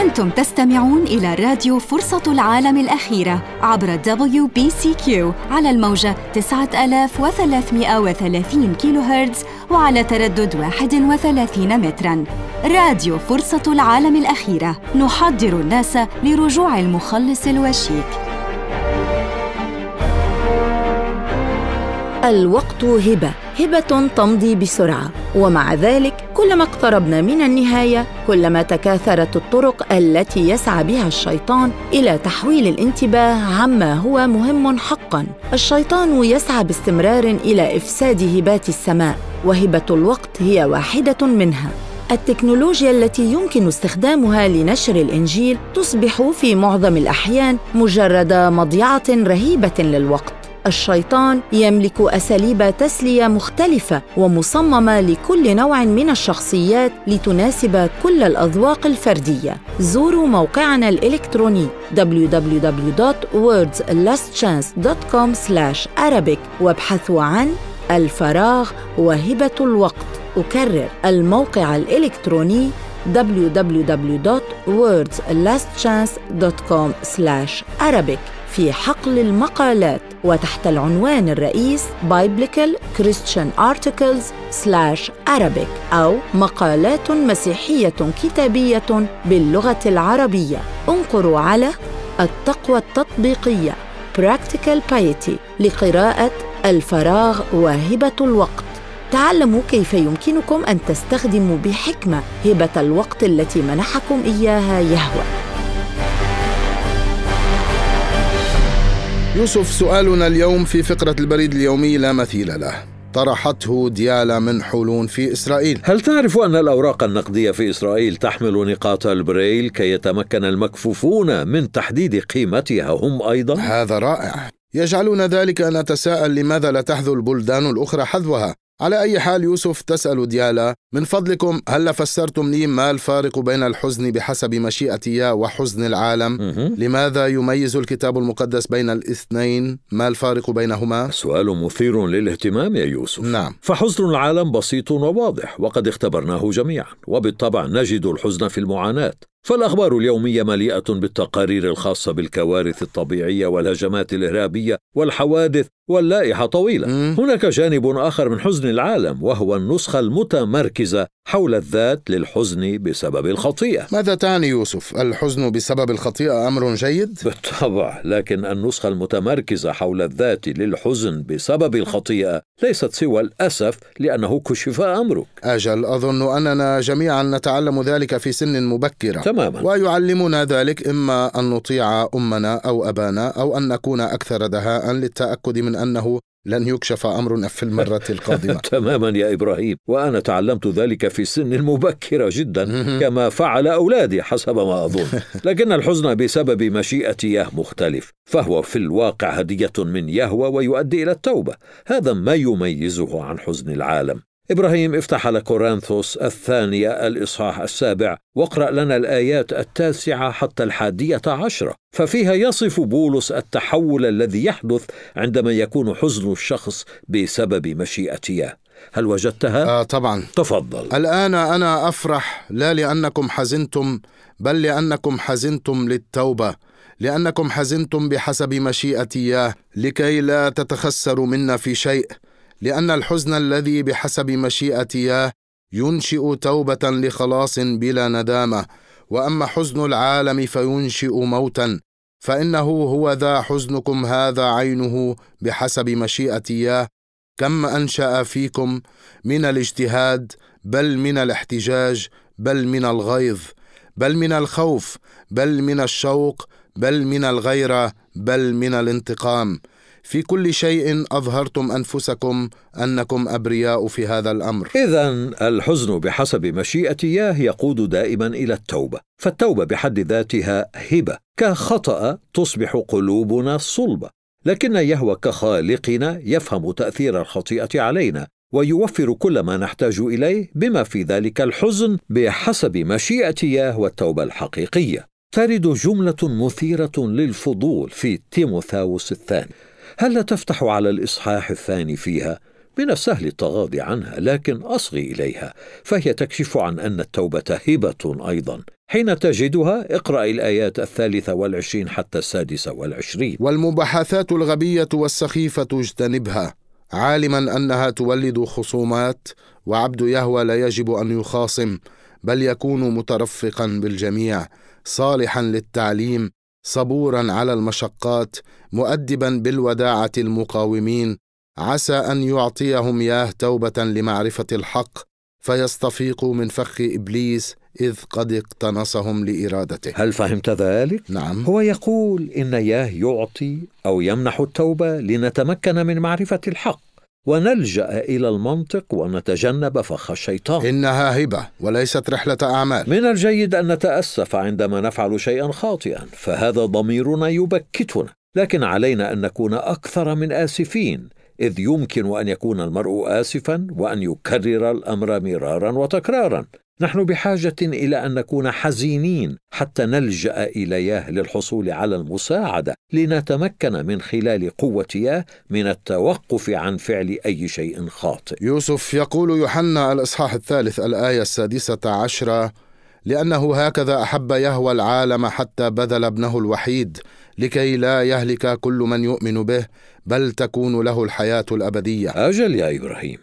أنتم تستمعون إلى راديو فرصة العالم الأخيرة عبر WBCQ على الموجة 9330 كيلو هرتز وعلى تردد 31 متراً راديو فرصة العالم الأخيرة نحضر الناس لرجوع المخلص الوشيك الوقت
هبه هبة تمضي بسرعة ومع ذلك كلما اقتربنا من النهاية كلما تكاثرت الطرق التي يسعى بها الشيطان إلى تحويل الانتباه عما هو مهم حقا الشيطان يسعى باستمرار إلى إفساد هبات السماء وهبة الوقت هي واحدة منها التكنولوجيا التي يمكن استخدامها لنشر الانجيل تصبح في معظم الاحيان مجرد مضيعه رهيبه للوقت الشيطان يملك اساليب تسليه مختلفه ومصممه لكل نوع من الشخصيات لتناسب كل الاذواق الفرديه زوروا موقعنا الالكتروني www.wordslastchance.com/arabic وابحثوا عن الفراغ وهبه الوقت اكرر الموقع الالكتروني www.wordslastchance.com/arabic في حقل المقالات وتحت العنوان الرئيس Biblical Christian Articles slash Arabic أو مقالات مسيحية كتابية باللغة العربية انقروا على التقوى التطبيقية Practical Piety لقراءة الفراغ وهبة الوقت تعلموا كيف يمكنكم أن تستخدموا بحكمة هبة الوقت التي منحكم إياها يهوه
يوسف سؤالنا اليوم في فقرة البريد اليومي لا مثيل له طرحته ديالا من حلول في إسرائيل هل تعرف أن الأوراق النقدية في
إسرائيل تحمل نقاط البريل كي يتمكن المكفوفون من تحديد قيمتها
هم أيضا؟ هذا رائع يجعلنا ذلك أن نتساءل لماذا لا تحذو البلدان الأخرى حذوها على أي حال يوسف تسأل ديالا من فضلكم هل فسرتم لي ما الفارق بين الحزن بحسب مشيئتي وحزن العالم لماذا يميز الكتاب المقدس بين الاثنين ما الفارق بينهما سؤال مثير للاهتمام
يا يوسف نعم فحزن العالم بسيط وواضح وقد اختبرناه جميعا وبالطبع نجد الحزن في المعاناة فالأخبار اليومية مليئة بالتقارير الخاصة بالكوارث الطبيعية والهجمات الإرهابية والحوادث واللائحة طويلة. هناك جانب آخر من حزن العالم وهو النسخة المتمركزة حول الذات للحزن بسبب الخطيئة ماذا تعني يوسف؟ الحزن بسبب الخطيئة أمر جيد؟ بالطبع لكن النسخة المتمركزة حول الذات للحزن بسبب الخطيئة
ليست سوى الأسف لأنه كشف أمرك أجل أظن أننا جميعا نتعلم ذلك في سن مبكرة تماما ويعلمنا ذلك إما أن نطيع أمنا أو أبانا أو أن نكون أكثر دهاء للتأكد من أنه لن يكشف أمر في المرة القادمة
تماما يا إبراهيم وأنا تعلمت ذلك في سن مبكرة جدا كما فعل أولادي حسب ما أظن لكن الحزن بسبب مشيئة ياه مختلف فهو في الواقع هدية من يهوى ويؤدي إلى التوبة هذا ما يميزه عن حزن العالم إبراهيم افتح لكورنثوس الثانية الإصحاح السابع واقرأ لنا الآيات التاسعة حتى الحادية عشرة ففيها يصف بولس التحول الذي يحدث عندما يكون حزن الشخص بسبب
مشيئة هل وجدتها؟ آه طبعا تفضل الآن أنا أفرح لا لأنكم حزنتم بل لأنكم حزنتم للتوبة لأنكم حزنتم بحسب مشيئة لكي لا تتخسروا منا في شيء لان الحزن الذي بحسب مشيئتياه ينشئ توبه لخلاص بلا ندامه واما حزن العالم فينشئ موتا فانه هو ذا حزنكم هذا عينه بحسب مشيئتياه كم انشا فيكم من الاجتهاد بل من الاحتجاج بل من الغيظ بل من الخوف بل من الشوق بل من الغيره بل من الانتقام في كل شيء اظهرتم انفسكم انكم ابرياء في هذا الامر اذا الحزن بحسب مشيئه الله يقود
دائما الى التوبه فالتوبه بحد ذاتها هبه كخطا تصبح قلوبنا صلبه لكن يهوى كخالقنا يفهم تاثير الخطيئه علينا ويوفر كل ما نحتاج اليه بما في ذلك الحزن بحسب مشيئه ياه والتوبه الحقيقيه ترد جمله مثيره للفضول في تيموثاوس الثاني هل لا تفتح على الإصحاح الثاني فيها؟ من السهل التغاضي عنها لكن أصغي إليها فهي تكشف عن أن التوبة هبة أيضا حين تجدها اقرأ الآيات الثالثة والعشرين حتى السادسة
والعشرين والمباحثات الغبية والسخيفة اجتنبها عالما أنها تولد خصومات وعبد يهوى لا يجب أن يخاصم بل يكون مترفقا بالجميع صالحا للتعليم صبورا على المشقات مؤدبا بالوداعه المقاومين عسى ان يعطيهم ياه توبه لمعرفه الحق فيستفيقوا من فخ ابليس اذ قد اقتنصهم لارادته هل فهمت ذلك نعم هو يقول ان ياه
يعطي او يمنح التوبه لنتمكن من معرفه الحق ونلجأ إلى المنطق ونتجنب فخ الشيطان إنها هبة وليست رحلة أعمال من الجيد أن نتأسف عندما نفعل شيئا خاطئا فهذا ضميرنا يبكتنا لكن علينا أن نكون أكثر من آسفين إذ يمكن أن يكون المرء آسفا وأن يكرر الأمر مرارا وتكرارا نحن بحاجه الى ان نكون حزينين حتى نلجا الياه للحصول على المساعده لنتمكن من خلال قوه ياه من التوقف عن فعل اي شيء
خاطئ يوسف يقول يوحنا الاصحاح الثالث الايه السادسه عشره لانه هكذا احب يهوى العالم حتى بذل ابنه الوحيد لكي لا يهلك كل من يؤمن به بل تكون له الحياه الابديه اجل يا ابراهيم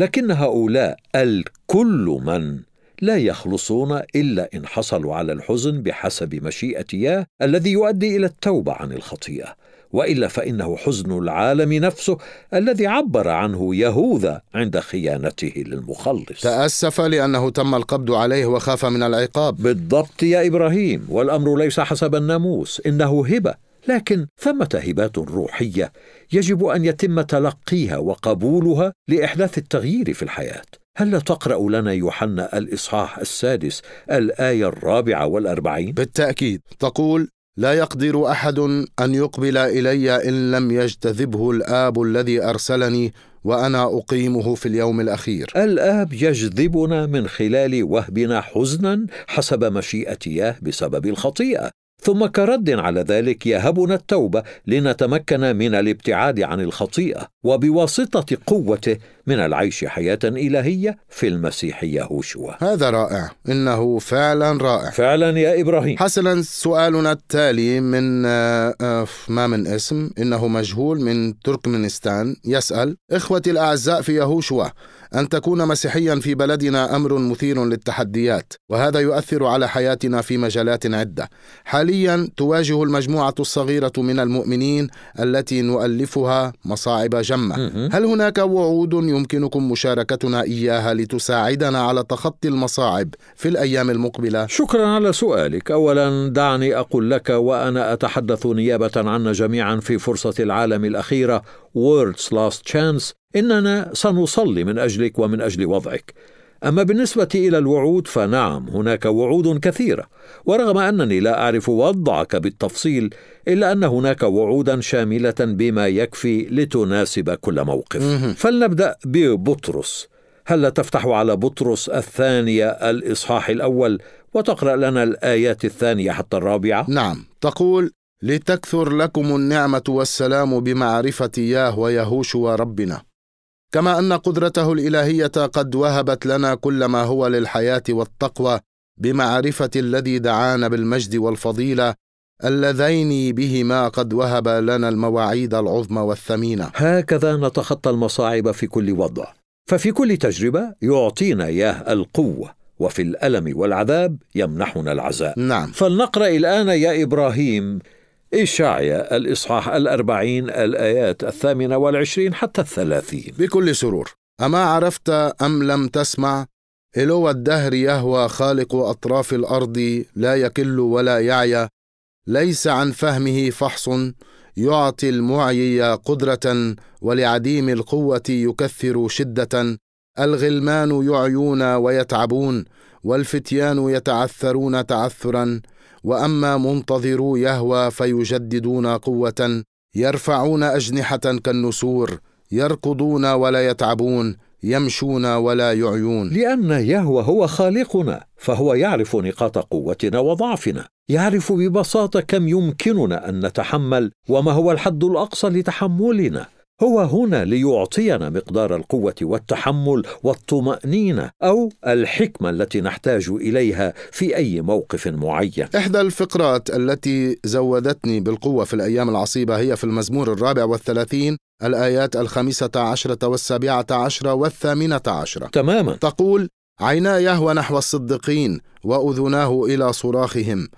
لكن هؤلاء الكل من لا يخلصون
إلا إن حصلوا على الحزن بحسب مشيئتياه الذي يؤدي إلى التوبة عن الخطيئة والا فانه حزن العالم نفسه الذي عبر عنه يهوذا عند خيانته للمخلص.
تاسف لانه تم القبض عليه وخاف من
العقاب. بالضبط يا ابراهيم، والامر ليس حسب الناموس، انه هبه، لكن ثمه هبات روحيه يجب ان يتم تلقيها وقبولها لاحداث التغيير في الحياه. هل تقرأ لنا يوحنا الإصحاح السادس
الآية الرابعة والأربعين؟ بالتأكيد تقول لا يقدر أحد أن يقبل إلي إن لم يجتذبه الآب الذي أرسلني وانا اقيمه في اليوم الاخير الاب يجذبنا من خلال وهبنا حزنا
حسب مشيئه ياه بسبب الخطيئه ثم كرد على ذلك يهبنا التوبه لنتمكن من الابتعاد عن الخطيئه وبواسطه قوته من العيش حياه الهيه في المسيح يهوشوا.
هذا رائع، انه فعلا رائع. فعلا يا ابراهيم. حسنا سؤالنا التالي من آه، آه، ما من اسم انه مجهول من تركمانستان يسال اخوتي الاعزاء في يهوشوا ان تكون مسيحيا في بلدنا امر مثير للتحديات وهذا يؤثر على حياتنا في مجالات عده حاليا تواجه المجموعه الصغيره من المؤمنين التي نؤلفها مصاعب جمه هل هناك وعود يمكنكم مشاركتنا اياها لتساعدنا على تخطي المصاعب في الايام المقبله شكرا على سؤالك اولا دعني اقول لك وانا اتحدث نيابه
عنا جميعا في فرصه العالم الاخيره World's Last Chance اننا سنصلي من اجلك ومن اجل وضعك اما بالنسبه الى الوعود فنعم هناك وعود كثيره ورغم انني لا اعرف وضعك بالتفصيل الا ان هناك وعودا شامله بما يكفي لتناسب كل موقف فلنبدا ببطرس هل تفتح على بطرس الثانيه الاصحاح الاول
وتقرا لنا الايات الثانيه حتى الرابعه نعم تقول لتكثر لكم النعمه والسلام بمعرفه ياه ويهوشوا ربنا كما ان قدرته الالهيه قد وهبت لنا كل ما هو للحياه والتقوى بمعرفه الذي دعانا بالمجد والفضيله اللذين بهما قد وهب لنا المواعيد العظمى والثمينه هكذا نتخطى المصاعب في كل
وضع ففي كل تجربه يعطينا اياه القوه وفي الالم والعذاب يمنحنا العزاء نعم فلنقرا الان يا ابراهيم إشعيا
الإصحاح الأربعين الآيات الثامنة والعشرين حتى الثلاثين بكل سرور أما عرفت أم لم تسمع إلو الدهر يهوى خالق أطراف الأرض لا يكل ولا يعيا ليس عن فهمه فحص يعطي المعيي قدرة ولعديم القوة يكثر شدة الغلمان يعيون ويتعبون والفتيان يتعثرون تعثرا واما منتظرو يهوى فيجددون قوه يرفعون اجنحه كالنسور يركضون ولا يتعبون يمشون ولا يعيون لان يهوى هو خالقنا فهو
يعرف نقاط قوتنا وضعفنا يعرف ببساطه كم يمكننا ان نتحمل وما هو الحد الاقصى لتحملنا هو هنا ليعطينا مقدار القوه والتحمل والطمانينه او الحكمه التي نحتاج اليها في اي موقف معين.
احدى الفقرات التي زودتني بالقوه في الايام العصيبه هي في المزمور الرابع والثلاثين الآيات الخامسة عشرة والسابعة عشرة والثامنة عشرة تماما تقول عينا يهوى نحو الصديقين وأذناه إلى صراخهم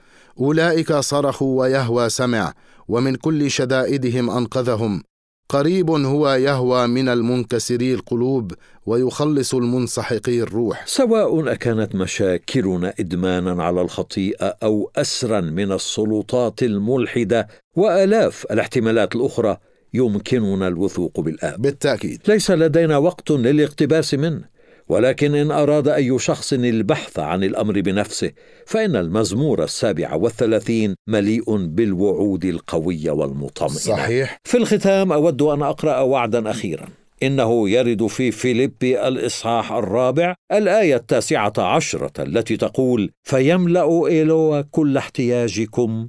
أولئك صرخوا ويهوى سمع ومن كل شدائدهم أنقذهم قريب هو يهوى من المنكسري القلوب ويخلص المنسحقي الروح سواء اكانت مشاكلنا
ادمانا على الخطيئه او اسرا من السلطات الملحده والاف الاحتمالات الاخرى يمكننا الوثوق بالاب بالتاكيد ليس لدينا وقت للاقتباس منه ولكن ان اراد اي شخص البحث عن الامر بنفسه فان المزمور السابع والثلاثين مليء بالوعود القويه والمطمئنه صحيح في الختام اود ان اقرا وعدا اخيرا انه يرد في فيليبي الاصحاح الرابع الايه التاسعه عشره التي تقول فيملا ايلوى كل احتياجكم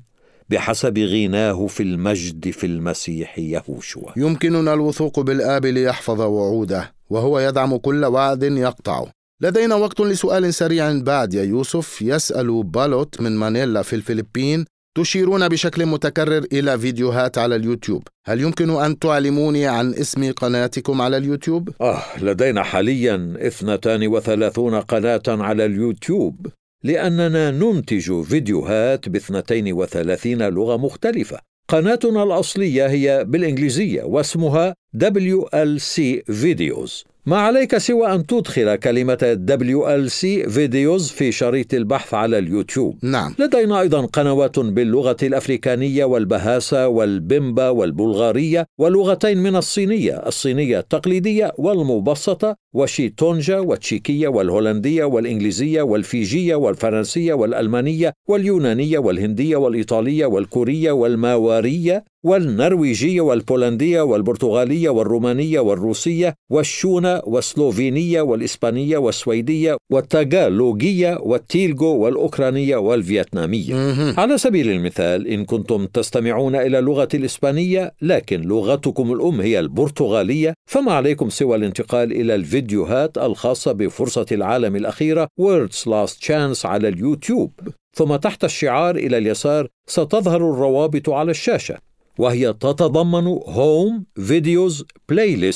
بحسب غناه في المجد
في المسيح يهوشوا
يمكننا الوثوق بالاب ليحفظ وعوده وهو يدعم كل وعد يقطعه لدينا وقت لسؤال سريع بعد يا يوسف يسأل بالوت من مانيلا في الفلبين تشيرون بشكل متكرر إلى فيديوهات على اليوتيوب هل يمكن أن تعلموني عن اسم قناتكم على اليوتيوب؟ آه لدينا حاليا 32 قناة على اليوتيوب
لأننا ننتج فيديوهات ب 32 لغة مختلفة قناتنا الأصلية هي بالإنجليزية واسمها WLC Videos ما عليك سوى أن تدخل كلمة WLC Videos في شريط البحث على اليوتيوب نعم لدينا أيضا قنوات باللغة الأفريكانية والبهاسة والبمبا والبلغارية ولغتين من الصينية الصينية التقليدية والمبسطة وشيتونجا والتشيكية والهولندية والإنجليزية والفيجية والفرنسية والألمانية واليونانية والهندية والإيطالية والكورية والماوارية والنرويجية والبولندية والبرتغالية والرومانية والروسية والشونة والسلوفينية والإسبانية والسويدية والتاغالوجية والتيلغو والأوكرانية والفيتنامية على سبيل المثال إن كنتم تستمعون إلى اللغة الإسبانية لكن لغتكم الأم هي البرتغالية فما عليكم سوى الانتقال إلى الفيديو الفيديوهات الخاصة بفرصة العالم الأخيرة World's Last Chance على اليوتيوب ثم تحت الشعار إلى اليسار ستظهر الروابط على الشاشة وهي تتضمن هوم فيديوز بلاي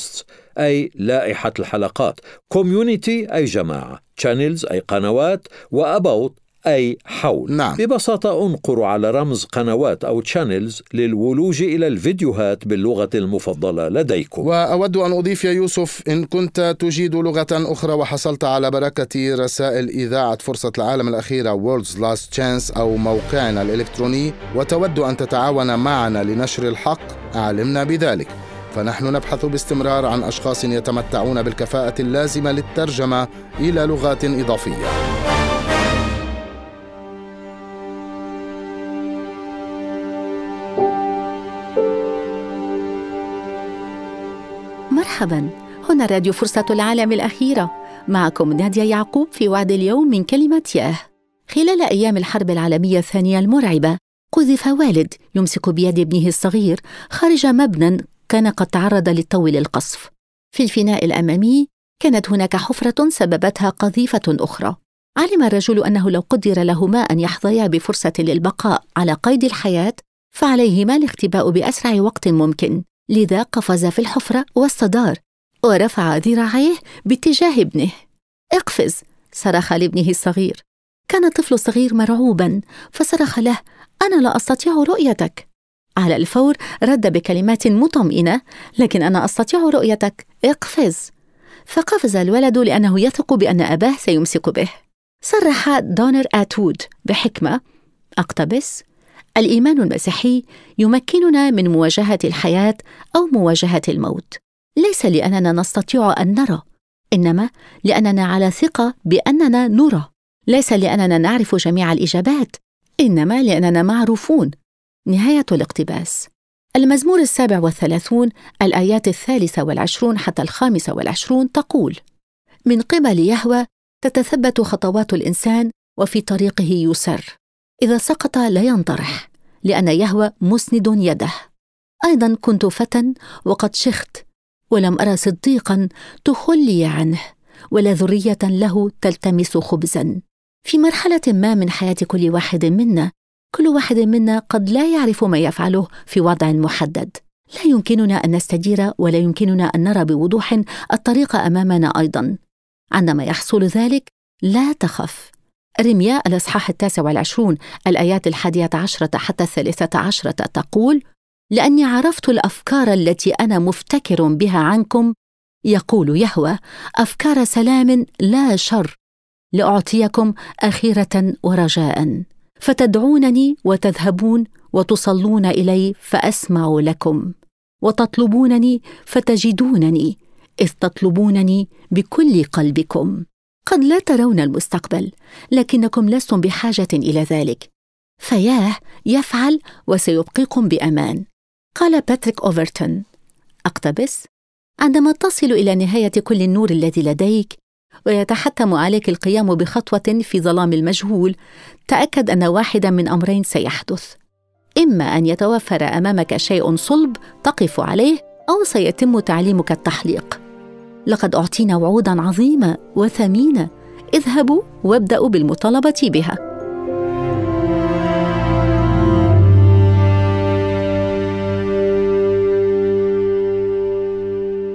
أي لائحة الحلقات كوميونيتي أي جماعة channels أي قنوات وأباوت أي حول نعم. ببساطة أنقر على رمز قنوات أو تشانلز للولوج إلى الفيديوهات باللغة المفضلة لديكم
وأود أن أضيف يا يوسف إن كنت تجيد لغة أخرى وحصلت على بركة رسائل إذاعة فرصة العالم الأخيرة World's Last Chance أو موقعنا الإلكتروني وتود أن تتعاون معنا لنشر الحق أعلمنا بذلك فنحن نبحث باستمرار عن أشخاص يتمتعون بالكفاءة اللازمة للترجمة إلى لغات إضافية
مرحبا هنا راديو فرصة العالم الأخيرة معكم نادية يعقوب في وعد اليوم من كلمة ياه خلال أيام الحرب العالمية الثانية المرعبة قذف والد يمسك بيد ابنه الصغير خارج مبنى كان قد تعرض للتو للقصف في الفناء الأمامي كانت هناك حفرة سببتها قذيفة أخرى علم الرجل أنه لو قدر لهما أن يحظيا بفرصة للبقاء على قيد الحياة فعليهما الاختباء بأسرع وقت ممكن لذا قفز في الحفرة واستدار ورفع ذراعيه باتجاه ابنه اقفز صرخ لابنه الصغير كان الطفل الصغير مرعوبا فصرخ له انا لا استطيع رؤيتك على الفور رد بكلمات مطمئنه لكن انا استطيع رؤيتك اقفز فقفز الولد لانه يثق بان اباه سيمسك به صرح دونر اتود بحكمه اقتبس الايمان المسيحي يمكننا من مواجهه الحياه او مواجهه الموت ليس لاننا نستطيع ان نرى انما لاننا على ثقه باننا نرى ليس لاننا نعرف جميع الاجابات انما لاننا معروفون نهايه الاقتباس المزمور السابع والثلاثون الآيات الثالثة والعشرون حتى الخامسة والعشرون تقول من قبل يهوى تتثبت خطوات الإنسان وفي طريقه يسر إذا سقط لا ينطرح لأن يهوى مسند يده أيضا كنت فتى وقد شخت ولم أرى صديقا تخلي عنه ولا ذرية له تلتمس خبزا في مرحلة ما من حياة كل واحد منا كل واحد منا قد لا يعرف ما يفعله في وضع محدد لا يمكننا أن نستدير ولا يمكننا أن نرى بوضوح الطريق أمامنا أيضا عندما يحصل ذلك لا تخف رمياء الإصحاح التاسع والعشرون الآيات الحادية عشرة حتى الثالثة عشرة تقول لأني عرفت الأفكار التي أنا مفتكر بها عنكم يقول يهوى أفكار سلام لا شر لأعطيكم أخيرة ورجاء فتدعونني وتذهبون وتصلون إلي فأسمع لكم وتطلبونني فتجدونني إذ تطلبونني بكل قلبكم قد لا ترون المستقبل لكنكم لستم بحاجه الى ذلك فياه يفعل وسيبقيكم بامان قال باتريك اوفرتون اقتبس عندما تصل الى نهايه كل النور الذي لديك ويتحتم عليك القيام بخطوه في ظلام المجهول تاكد ان واحدا من امرين سيحدث اما ان يتوفر امامك شيء صلب تقف عليه او سيتم تعليمك التحليق لقد اعطينا وعودا عظيمه وثمينه اذهبوا وابداوا بالمطالبه بها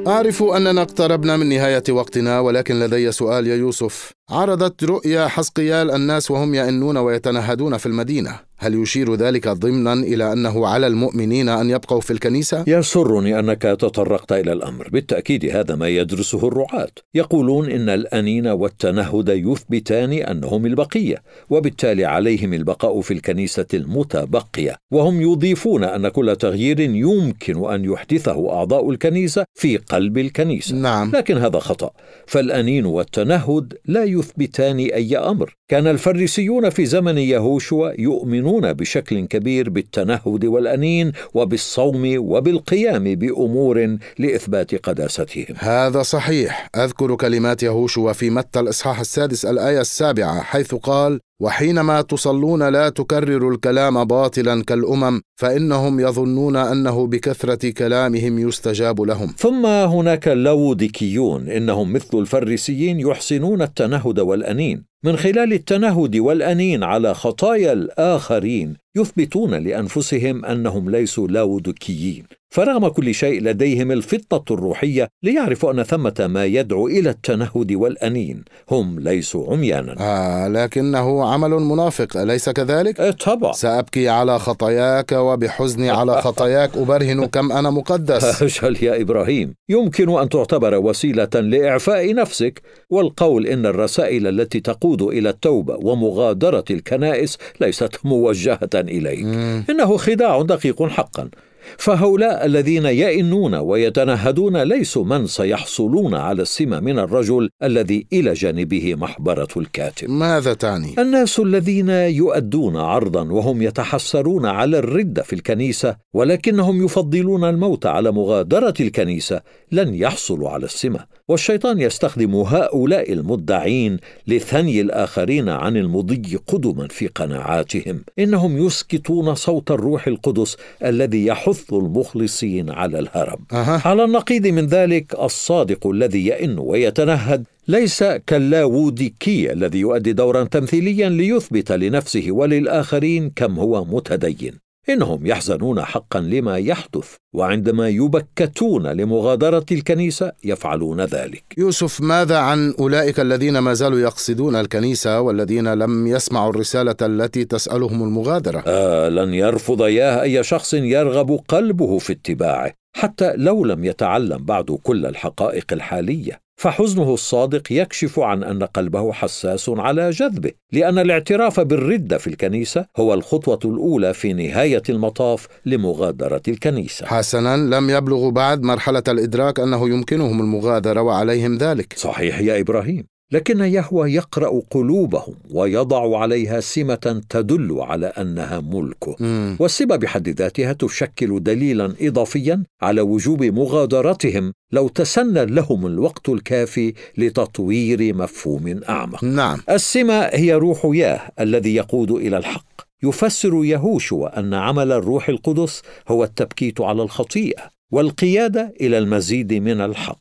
اعرف اننا اقتربنا من نهايه وقتنا ولكن لدي سؤال يا يوسف عرضت رؤيا حسقيال الناس وهم يئنون ويتنهدون في المدينة هل يشير ذلك ضمنا إلى أنه على المؤمنين أن يبقوا في الكنيسة؟ يسرني أنك تطرقت إلى الأمر بالتأكيد هذا ما يدرسه الرعاة
يقولون إن الأنين والتنهد يثبتان أنهم البقية وبالتالي عليهم البقاء في الكنيسة المتبقية وهم يضيفون أن كل تغيير يمكن أن يحدثه أعضاء الكنيسة في قلب الكنيسة نعم. لكن هذا خطأ فالأنين والتنهد لا يثبتان اي امر كان الفريسيون في زمن يهوشوا يؤمنون بشكل كبير بالتنهد والأنين وبالصوم وبالقيام بأمور لإثبات قداستهم
هذا صحيح أذكر كلمات يهوشوا في متى الإصحاح السادس الآية السابعة حيث قال وحينما تصلون لا تكرروا الكلام باطلا كالامم فانهم يظنون انه بكثره كلامهم يستجاب لهم ثم هناك اللوديكيون انهم
مثل الفريسيين يحسنون التنهد والانين من خلال التنهد والأنين على خطايا الآخرين يثبتون لانفسهم انهم ليسوا لاودكيين فرغم كل شيء لديهم الفطه الروحيه ليعرفوا ان ثمه ما يدعو
الى التنهد والانين هم ليسوا عميانا آه لكنه عمل منافق اليس كذلك إيه، طبعا سابكي على خطاياك وبحزني على خطاياك ابرهن كم انا مقدس اجل يا ابراهيم يمكن ان تعتبر وسيله لاعفاء
نفسك والقول ان الرسائل التي تقود الى التوبه ومغادره الكنائس ليست موجهه إليك إنه خداع دقيق حقا فهؤلاء الذين يئنون ويتنهدون ليسوا من سيحصلون على السمة من الرجل الذي إلى جانبه محبرة الكاتب ماذا تعني؟ الناس الذين يؤدون عرضا وهم يتحسرون على الردة في الكنيسة ولكنهم يفضلون الموت على مغادرة الكنيسة لن يحصلوا على السمة والشيطان يستخدم هؤلاء المدعين لثني الآخرين عن المضي قدما في قناعاتهم إنهم يسكتون صوت الروح القدس الذي يحض يحث المخلصين على الهرب أه. على النقيض من ذلك الصادق الذي يئن ويتنهد ليس كاللاووديكي الذي يؤدي دورا تمثيليا ليثبت لنفسه وللآخرين كم هو متدين انهم يحزنون حقا لما يحدث وعندما يبكتون لمغادره الكنيسه يفعلون ذلك
يوسف ماذا عن اولئك الذين ما زالوا يقصدون الكنيسه والذين لم يسمعوا الرساله التي تسالهم المغادره آه
لن يرفض ياه اي شخص يرغب قلبه في اتباعه حتى لو لم يتعلم بعد كل الحقائق الحاليه فحزنه الصادق يكشف عن ان قلبه حساس على جذبه لان الاعتراف بالرده في الكنيسه هو الخطوه الاولى في نهايه المطاف لمغادره الكنيسه
حسنا لم يبلغوا بعد مرحله الادراك انه يمكنهم المغادره وعليهم ذلك صحيح يا ابراهيم لكن يهوى يقرا قلوبهم ويضع عليها
سمه تدل على انها ملكه والسمه بحد ذاتها تشكل دليلا اضافيا على وجوب مغادرتهم لو تسنى لهم الوقت الكافي لتطوير مفهوم اعمق نعم. السمه هي روح ياه الذي يقود الى الحق يفسر يهوشوا ان عمل الروح القدس هو التبكيت على الخطيئه والقياده الى المزيد من الحق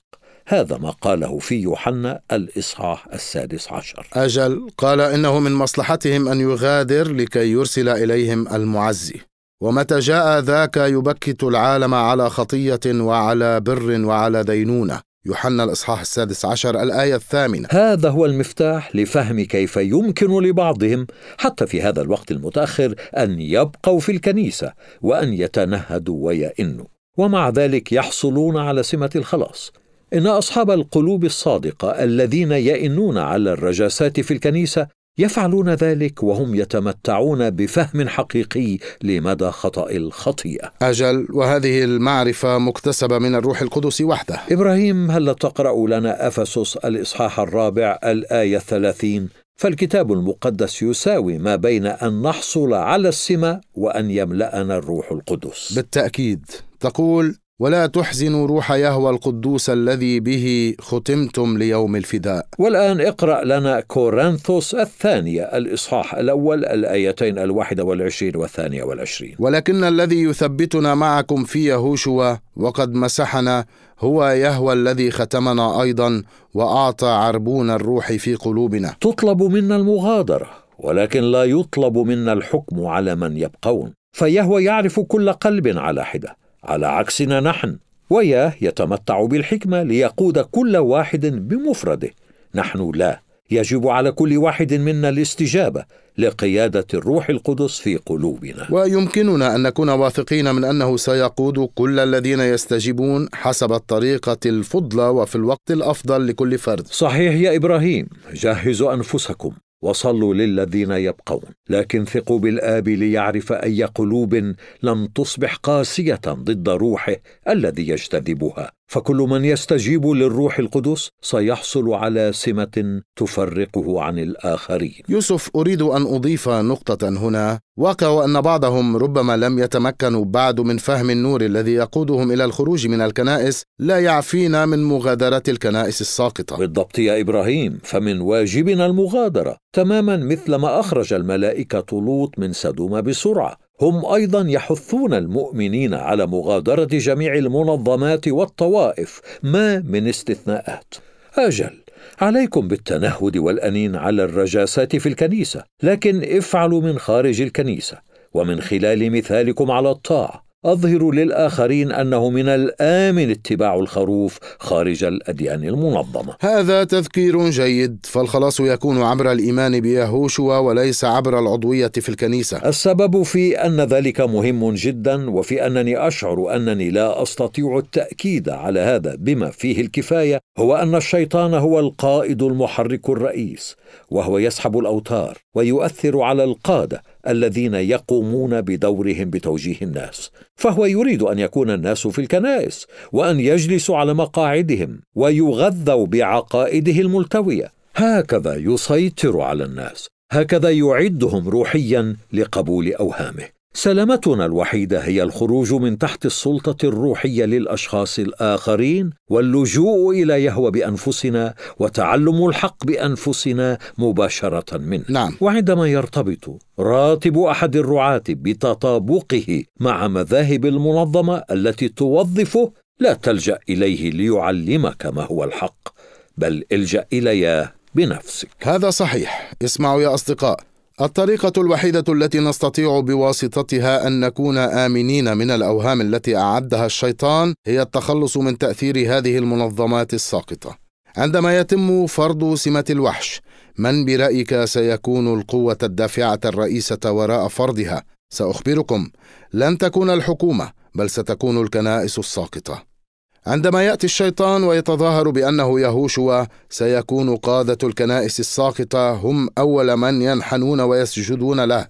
هذا ما قاله في يوحنا الإصحاح السادس عشر
أجل قال إنه من مصلحتهم أن يغادر لكي يرسل إليهم المعزي ومتى جاء ذاك يبكت العالم على خطية وعلى بر وعلى دينونة يوحنا الإصحاح السادس عشر الآية الثامنة هذا هو المفتاح لفهم كيف يمكن لبعضهم حتى
في هذا الوقت المتأخر أن يبقوا في الكنيسة وأن يتنهدوا ويئنوا ومع ذلك يحصلون على سمة الخلاص إن أصحاب القلوب الصادقة الذين يئنون على الرجاسات في الكنيسة يفعلون ذلك وهم يتمتعون بفهم حقيقي لمدى خطأ الخطيئة.
أجل وهذه المعرفة مكتسبة من الروح القدس وحده. إبراهيم هل تقرأ لنا أفسس
الإصحاح الرابع الآية الثلاثين فالكتاب المقدس يساوي ما
بين أن نحصل على السمة وأن يملأنا الروح القدس. بالتأكيد تقول ولا تحزنوا روح يهوى القدوس الذي به ختمتم ليوم الفداء. والآن اقرأ لنا كورنثوس الثانية الإصحاح الأول
الآيتين الواحدة والعشرين والثانية والعشرين.
ولكن الذي يثبتنا معكم في يهوشوا وقد مسحنا هو يهوى الذي ختمنا أيضا وأعطى عربون الروح في قلوبنا. تطلب منا المغادرة ولكن لا
يطلب منا الحكم على من يبقون. فيهوى يعرف كل قلب على حده على عكسنا نحن وياه يتمتع بالحكمه ليقود كل واحد بمفرده نحن لا يجب على كل واحد منا الاستجابه لقياده الروح القدس في قلوبنا
ويمكننا ان نكون واثقين من انه سيقود كل الذين يستجيبون حسب الطريقه الفضلى وفي الوقت الافضل لكل فرد صحيح يا ابراهيم جهزوا انفسكم وصلوا للذين يبقون
لكن ثقوا بالاب ليعرف اي قلوب لم تصبح قاسيه ضد روحه الذي يجتذبها فكل من يستجيب للروح القدس سيحصل
على سمه تفرقه عن الاخرين يوسف اريد ان اضيف نقطه هنا واقع ان بعضهم ربما لم يتمكنوا بعد من فهم النور الذي يقودهم الى الخروج من الكنائس لا يعفينا من مغادره الكنائس الساقطه بالضبط يا ابراهيم فمن واجبنا المغادره تماما مثلما اخرج
الملائكه لوط من سدوم بسرعه هم ايضا يحثون المؤمنين على مغادره جميع المنظمات والطوائف ما من استثناءات اجل عليكم بالتنهد والانين على الرجاسات في الكنيسه لكن افعلوا من خارج الكنيسه ومن خلال مثالكم على الطاعه أظهر للآخرين
أنه من الآمن اتباع الخروف خارج الأديان المنظمة هذا تذكير جيد فالخلاص يكون عبر الإيمان بيهوشوا وليس عبر العضوية في الكنيسة السبب في أن ذلك مهم جدا وفي أنني أشعر
أنني لا أستطيع التأكيد على هذا بما فيه الكفاية هو أن الشيطان هو القائد المحرك الرئيس وهو يسحب الأوتار ويؤثر على القادة الذين يقومون بدورهم بتوجيه الناس فهو يريد ان يكون الناس في الكنائس وان يجلسوا على مقاعدهم ويغذوا بعقائده الملتويه هكذا يسيطر على الناس هكذا يعدهم روحيا لقبول اوهامه سلامتنا الوحيده هي الخروج من تحت السلطه الروحيه للاشخاص الاخرين واللجوء الى يهوى بانفسنا وتعلم الحق بانفسنا مباشره منه نعم. وعندما يرتبط راتب احد الرعاه بتطابقه مع مذاهب المنظمه التي توظفه لا تلجا اليه ليعلمك ما هو الحق بل الجا اليه
بنفسك هذا صحيح اسمعوا يا اصدقاء الطريقة الوحيدة التي نستطيع بواسطتها أن نكون آمنين من الأوهام التي أعدها الشيطان هي التخلص من تأثير هذه المنظمات الساقطة. عندما يتم فرض سمة الوحش، من برأيك سيكون القوة الدافعة الرئيسة وراء فرضها؟ سأخبركم، لن تكون الحكومة، بل ستكون الكنائس الساقطة. عندما ياتي الشيطان ويتظاهر بانه يهوشوا سيكون قاده الكنائس الساقطه هم اول من ينحنون ويسجدون له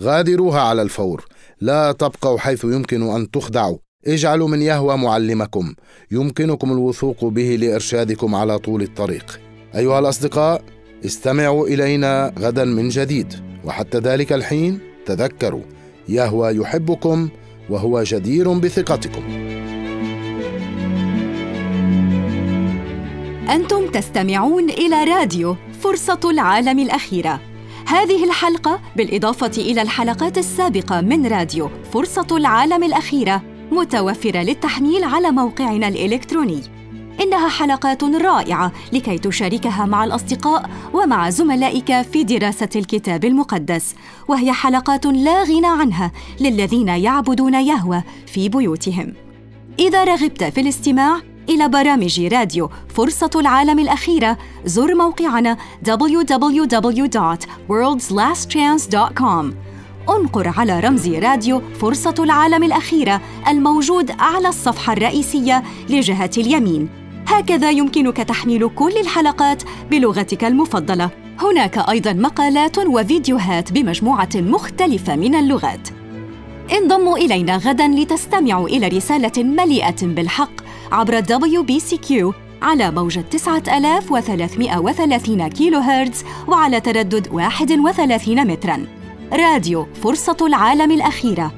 غادروها على الفور لا تبقوا حيث يمكن ان تخدعوا اجعلوا من يهوى معلمكم يمكنكم الوثوق به لارشادكم على طول الطريق ايها الاصدقاء استمعوا الينا غدا من جديد وحتى ذلك الحين تذكروا يهوى يحبكم وهو جدير بثقتكم
أنتم تستمعون إلى راديو فرصة العالم الأخيرة. هذه الحلقة بالإضافة إلى الحلقات السابقة من راديو فرصة العالم الأخيرة متوفرة للتحميل على موقعنا الإلكتروني. إنها حلقات رائعة لكي تشاركها مع الأصدقاء ومع زملائك في دراسة الكتاب المقدس، وهي حلقات لا غنى عنها للذين يعبدون يهوى في بيوتهم. إذا رغبت في الاستماع إلى برامج راديو فرصة العالم الأخيرة زر موقعنا www.worldslastchance.com انقر على رمز راديو فرصة العالم الأخيرة الموجود أعلى الصفحة الرئيسية لجهة اليمين هكذا يمكنك تحميل كل الحلقات بلغتك المفضلة هناك أيضا مقالات وفيديوهات بمجموعة مختلفة من اللغات انضموا إلينا غداً لتستمعوا إلى رسالة مليئة بالحق عبر WBCQ على موجة 9330 كيلو هرتز وعلى تردد 31 متراً راديو فرصة العالم الأخيرة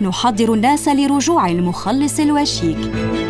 نحضر الناس لرجوع المخلص الوشيك